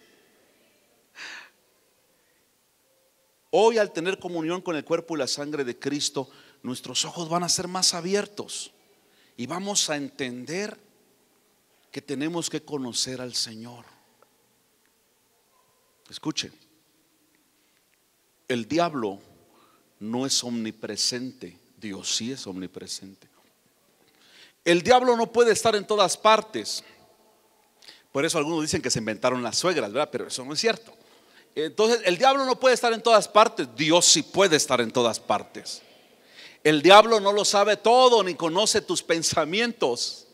Hoy al tener comunión con el cuerpo y la sangre de Cristo, nuestros ojos van a ser más abiertos y vamos a entender que tenemos que conocer al Señor. Escuchen el diablo no es omnipresente, Dios sí es omnipresente. El diablo no puede estar en todas partes. Por eso algunos dicen que se inventaron las suegras, ¿verdad? Pero eso no es cierto. Entonces, el diablo no puede estar en todas partes. Dios sí puede estar en todas partes. El diablo no lo sabe todo ni conoce tus pensamientos.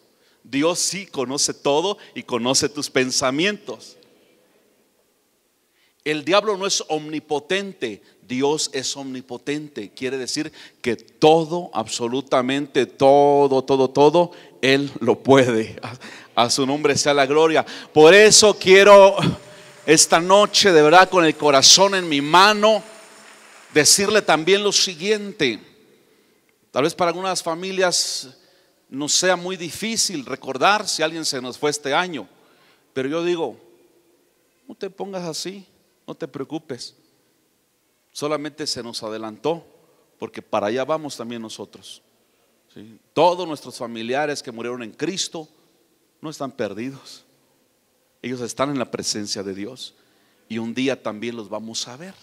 Dios sí conoce todo y conoce tus pensamientos. El diablo no es omnipotente, Dios es omnipotente. Quiere decir que todo, absolutamente todo, todo, todo, Él lo puede. A, su nombre sea la gloria. Por eso quiero esta noche, de verdad, con el corazón en mi mano, decirle también lo siguiente. Tal vez para algunas familias no sea muy difícil recordar si alguien se nos fue este año, pero yo digo, no te pongas así, no te preocupes, solamente se nos adelantó, porque para allá vamos también nosotros. Todos nuestros familiares que murieron en Cristo no están perdidos, ellos están en la presencia de Dios y un día también los vamos a ver.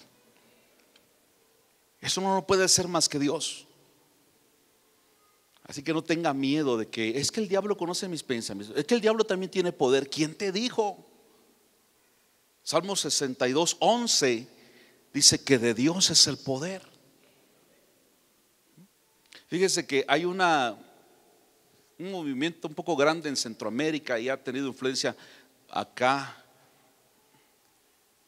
Eso no puede ser más que Dios. Así que no tenga miedo de que es que el diablo conoce mis pensamientos, es que el diablo también tiene poder. ¿Quién te dijo? Salmo 62, 11 dice que de Dios es el poder. Fíjese que hay una, un movimiento un poco grande en Centroamérica y ha tenido influencia acá.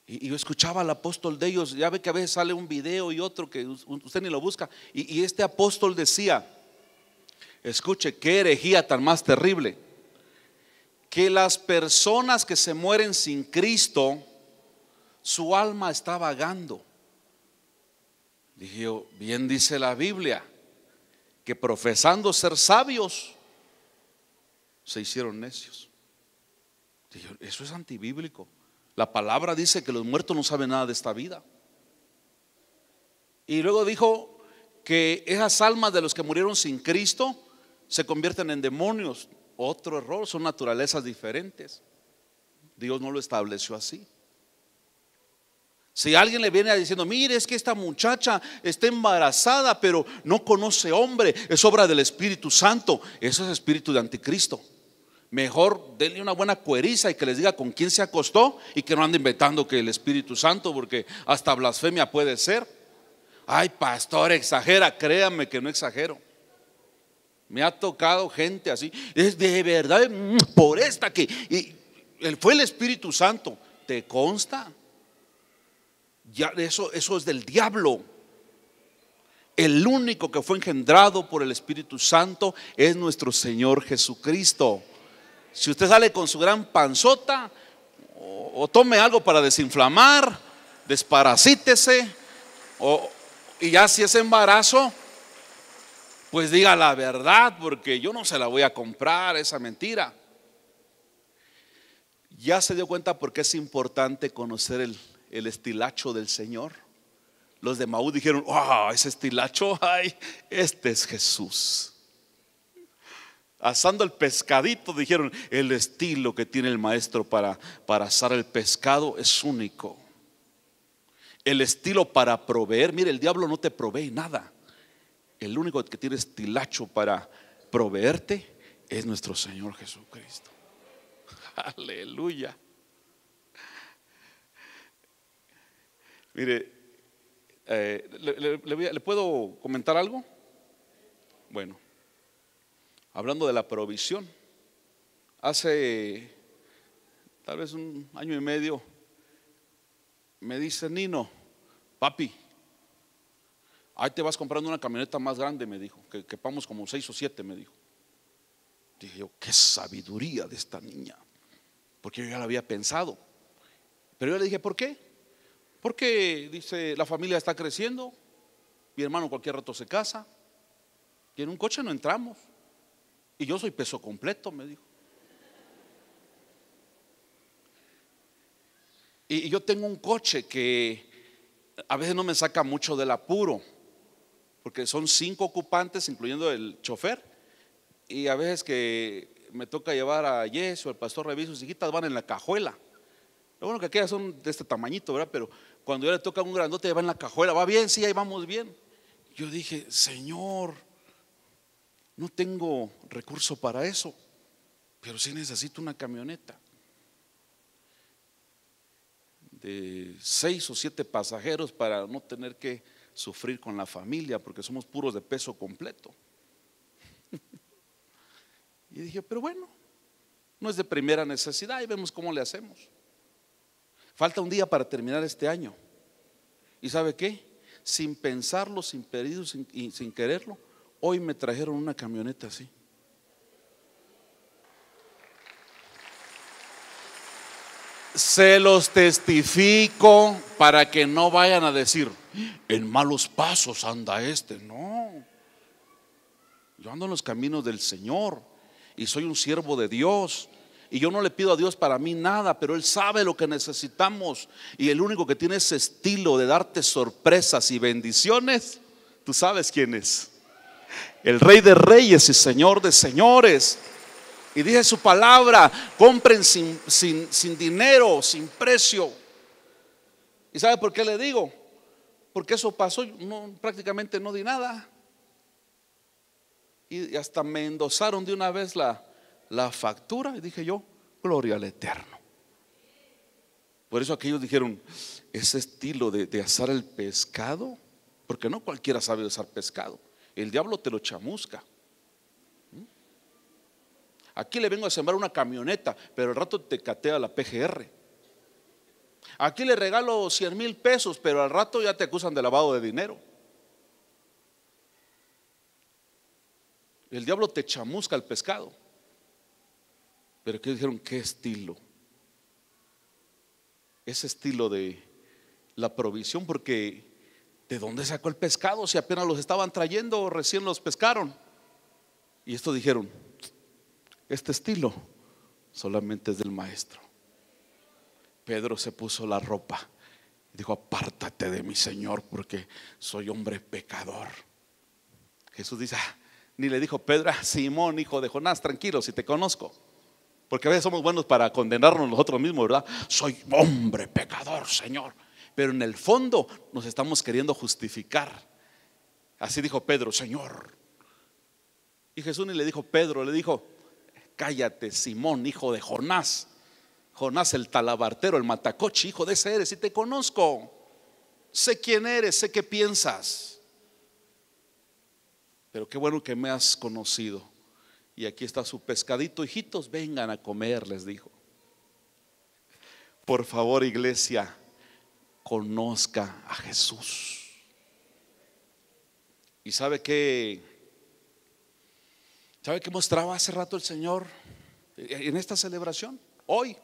Y, yo escuchaba al apóstol de ellos, ya ve que a veces sale un video y otro que usted ni lo busca. y este apóstol decía, Escuche, qué herejía tan más terrible. Que las personas que se mueren sin Cristo, su alma está vagando. Dije bien dice la Biblia, que profesando ser sabios, se hicieron necios. Dije eso es antibíblico. La palabra dice que los muertos no saben nada de esta vida. Y luego dijo que esas almas de los que murieron sin Cristo se convierten en demonios. Otro error, son naturalezas diferentes. Dios no lo estableció así. Si alguien le viene diciendo, mire, es que esta muchacha está embarazada, pero no conoce hombre, es obra del Espíritu Santo, eso es espíritu de anticristo. Mejor denle una buena cueriza y que les diga con quién se acostó y que no ande inventando que el Espíritu Santo, porque hasta blasfemia puede ser. Ay, pastor, exagera, créame que no exagero. Me ha tocado gente así. Es de verdad, por esta que y, fue el Espíritu Santo. ¿Te consta? Ya, eso, eso es del diablo. El único que fue engendrado por el Espíritu Santo es nuestro Señor Jesucristo. Si usted sale con su gran panzota, o, tome algo para desinflamar, desparasítese, y ya si es embarazo, pues diga la verdad, porque yo no se la voy a comprar esa mentira. ¿Ya se dio cuenta porque es importante conocer el, estilacho del Señor? Los de Maú dijeron, ¡ah, ese estilacho! ¡Ay, este es Jesús! asando el pescadito, dijeron, el estilo que tiene el maestro para, para asar el pescado es único. El estilo para proveer, mire, el diablo no te provee nada el único que tiene estilacho para proveerte es nuestro Señor Jesucristo. Aleluya. Mire, eh, ¿le, ¿le puedo comentar algo? Bueno, hablando de la provisión, hace tal vez un año y medio me dice Nino, papi, ahí te vas comprando una camioneta más grande, me dijo, que quepamos como seis o siete, me dijo. Dije yo, qué sabiduría de esta niña, porque yo ya la había pensado. Pero yo le dije, ¿por qué? Porque dice, la familia está creciendo, mi hermano cualquier rato se casa, y en un coche no entramos. Y yo soy peso completo, me dijo. Y yo tengo un coche que a veces no me saca mucho del apuro porque son cinco ocupantes, incluyendo el chofer, y a veces que me toca llevar a Yes o al pastor Reviso, sus hijitas van en la cajuela. Lo bueno que aquellas son de este tamañito, ¿verdad? Pero cuando ya le toca a un grandote, va en la cajuela, va bien, sí, ahí vamos bien. Yo dije, Señor, no tengo recurso para eso, pero sí necesito una camioneta de seis o siete pasajeros para no tener que sufrir con la familia porque somos puros de peso completo. y dije, pero bueno, no es de primera necesidad y vemos cómo le hacemos. Falta un día para terminar este año. ¿Y sabe qué? Sin pensarlo, sin pedirlo, sin, y sin quererlo, hoy me trajeron una camioneta así. Se los testifico para que no vayan a decir en malos pasos anda este. No. Yo ando en los caminos del Señor y soy un siervo de Dios. Y yo no le pido a Dios para mí nada, pero Él sabe lo que necesitamos. Y el único que tiene ese estilo de darte sorpresas y bendiciones, tú sabes quién es. El Rey de Reyes y Señor de Señores. Y dice su palabra, compren sin, sin dinero, sin precio. ¿Y sabe por qué le digo? porque eso pasó, prácticamente no di nada. Y hasta me endosaron de una vez la, la factura y dije yo, gloria al Eterno. Por eso aquellos dijeron, ese estilo de, de asar el pescado, porque no cualquiera sabe asar pescado, el diablo te lo chamusca. ¿Mm? Aquí le vengo a sembrar una camioneta, pero el rato te catea la PGR. Aquí le regalo 100 mil pesos, pero al rato ya te acusan de lavado de dinero. El diablo te chamusca el pescado. Pero que dijeron, ¿qué estilo? Ese estilo de la provisión, porque ¿de dónde sacó el pescado si apenas los estaban trayendo o recién los pescaron? Y esto dijeron, este estilo solamente es del maestro. Pedro se puso la ropa y dijo, apártate de mi Señor porque soy hombre pecador. Jesús dice, ah", ni le dijo Pedro, Simón, hijo de Jonás, tranquilo, si te conozco. Porque a veces somos buenos para condenarnos nosotros mismos, ¿verdad? Soy hombre pecador, Señor. Pero en el fondo nos estamos queriendo justificar. Así dijo Pedro, Señor. Y Jesús ni le dijo Pedro, le dijo, cállate, Simón, hijo de Jonás. Jonás el talabartero, el matacochi, hijo de ese eres, y te conozco. Sé quién eres, sé qué piensas. Pero qué bueno que me has conocido. Y aquí está su pescadito, hijitos, vengan a comer, les dijo. Por favor, iglesia, conozca a Jesús. Y sabe que, sabe que mostraba hace rato el Señor en esta celebración, hoy.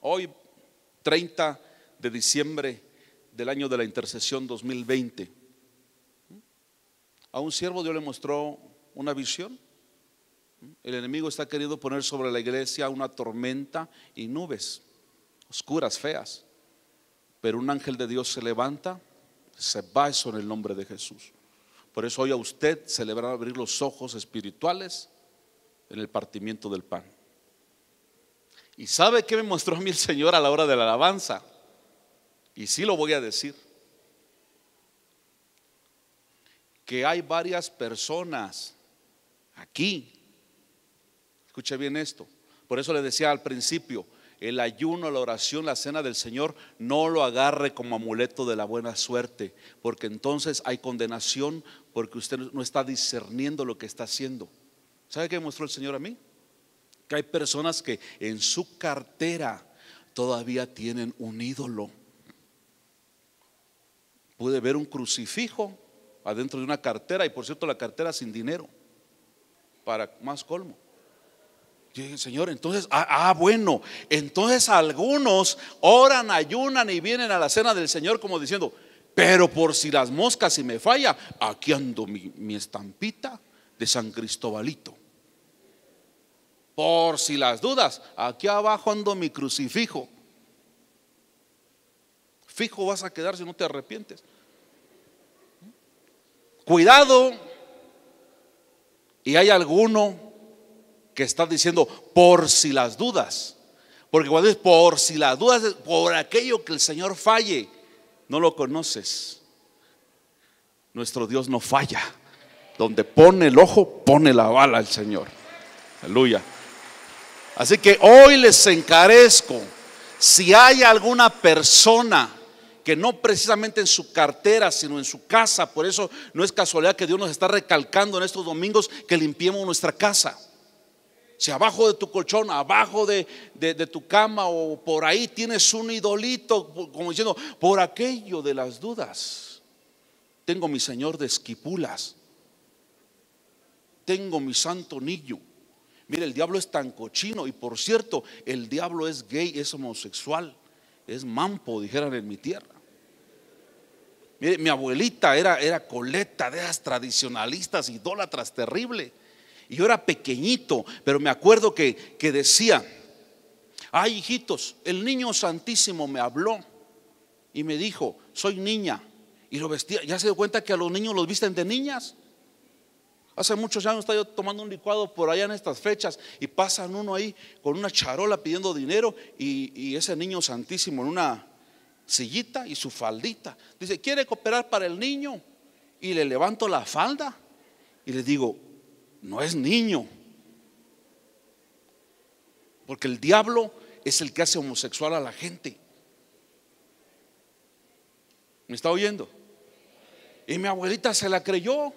Hoy, 30 de diciembre del año de la intercesión 2020, a un siervo Dios le mostró una visión. El enemigo está queriendo poner sobre la iglesia una tormenta y nubes oscuras, feas. Pero un ángel de Dios se levanta, se va eso en el nombre de Jesús. Por eso hoy a usted celebrar abrir los ojos espirituales en el partimiento del pan. ¿Y sabe qué me mostró a mí el Señor a la hora de la alabanza? Y sí lo voy a decir. Que hay varias personas aquí. Escuche bien esto. Por eso le decía al principio, el ayuno, la oración, la cena del Señor, no lo agarre como amuleto de la buena suerte, porque entonces hay condenación porque usted no está discerniendo lo que está haciendo. ¿Sabe qué mostró el Señor a mí? Que hay personas que en su cartera todavía tienen un ídolo. Pude ver un crucifijo adentro de una cartera y por cierto la cartera sin dinero, para más colmo. dije, Señor, entonces, ah, ah, bueno, entonces algunos oran, ayunan y vienen a la cena del Señor como diciendo, pero por si las moscas y me falla, aquí ando mi, mi estampita de San Cristobalito. Por si las dudas, aquí abajo ando mi crucifijo. Fijo vas a quedar si no te arrepientes. Cuidado. Y hay alguno que está diciendo, por si las dudas. Porque cuando es por si las dudas, por aquello que el Señor falle, no lo conoces. Nuestro Dios no falla. Donde pone el ojo, pone la bala el Señor. Aleluya. Así que hoy les encarezco, si hay alguna persona que no precisamente en su cartera, sino en su casa, por eso no es casualidad que Dios nos está recalcando en estos domingos que limpiemos nuestra casa. Si abajo de tu colchón, abajo de, tu cama o por ahí tienes un idolito, como diciendo, por aquello de las dudas, tengo mi Señor de Esquipulas, tengo mi Santo Niño Mire, el diablo es tan cochino y por cierto, el diablo es gay, es homosexual, es mampo, dijeran en mi tierra. Mire, mi abuelita era, era coleta de esas tradicionalistas, idólatras, terrible. Y yo era pequeñito, pero me acuerdo que, que decía, ay hijitos, el niño santísimo me habló y me dijo, soy niña. Y lo vestía, ¿ya se dio cuenta que a los niños los visten de niñas? Hace muchos años estaba yo tomando un licuado por allá en estas fechas y pasan uno ahí con una charola pidiendo dinero y, y ese niño santísimo en una sillita y su faldita. Dice, ¿quiere cooperar para el niño? Y le levanto la falda y le digo, no es niño. Porque el diablo es el que hace homosexual a la gente. ¿Me está oyendo? Y mi abuelita se la creyó.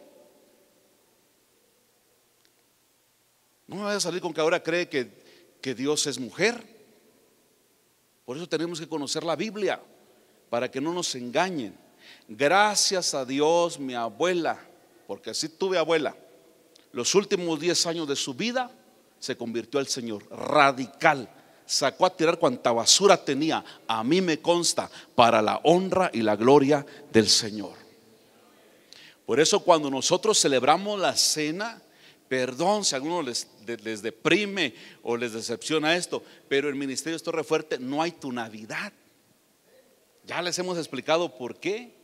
No me vaya a salir con que ahora cree que, que Dios es mujer. Por eso tenemos que conocer la Biblia, para que no nos engañen. Gracias a Dios, mi abuela, porque así tuve abuela, los últimos 10 años de su vida se convirtió al Señor, radical. Sacó a tirar cuanta basura tenía, a mí me consta, para la honra y la gloria del Señor. Por eso cuando nosotros celebramos la cena, Perdón si a les, deprime o les decepciona esto, pero el ministerio es torre fuerte, no hay tu Navidad. Ya les hemos explicado por qué.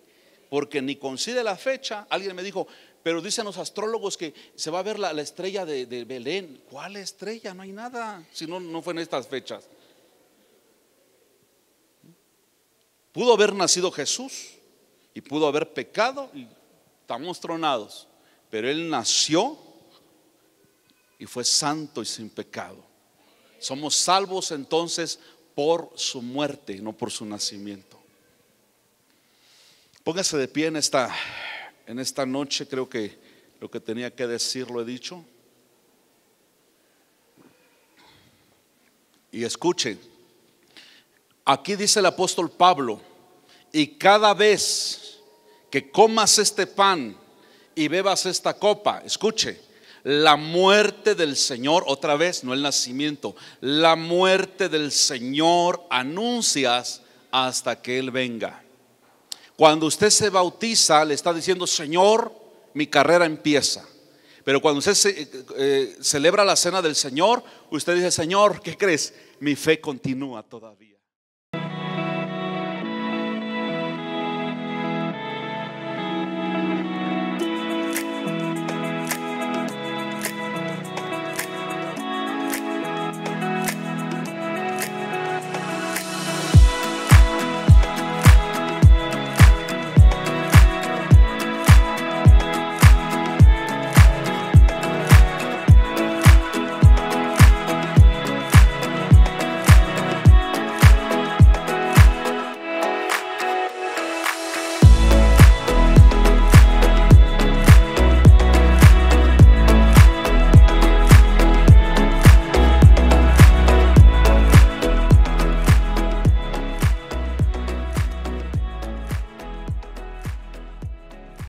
Porque ni coincide la fecha. Alguien me dijo, pero dicen los astrólogos que se va a ver la, estrella de, Belén. ¿Cuál estrella? No hay nada. Si no, no fue en estas fechas. Pudo haber nacido Jesús y pudo haber pecado estamos tronados. Pero él nació y fue santo y sin pecado. Somos salvos entonces por su muerte no por su nacimiento. Póngase de pie en esta, en esta noche, creo que lo que tenía que decir lo he dicho. Y escuche. aquí dice el apóstol Pablo, y cada vez que comas este pan y bebas esta copa, escuche, la muerte del Señor, otra vez, no el nacimiento, la muerte del Señor anuncias hasta que Él venga. Cuando usted se bautiza, le está diciendo, Señor, mi carrera empieza. Pero cuando usted eh, eh, celebra la cena del Señor, usted dice, Señor, ¿qué crees? Mi fe continúa todavía.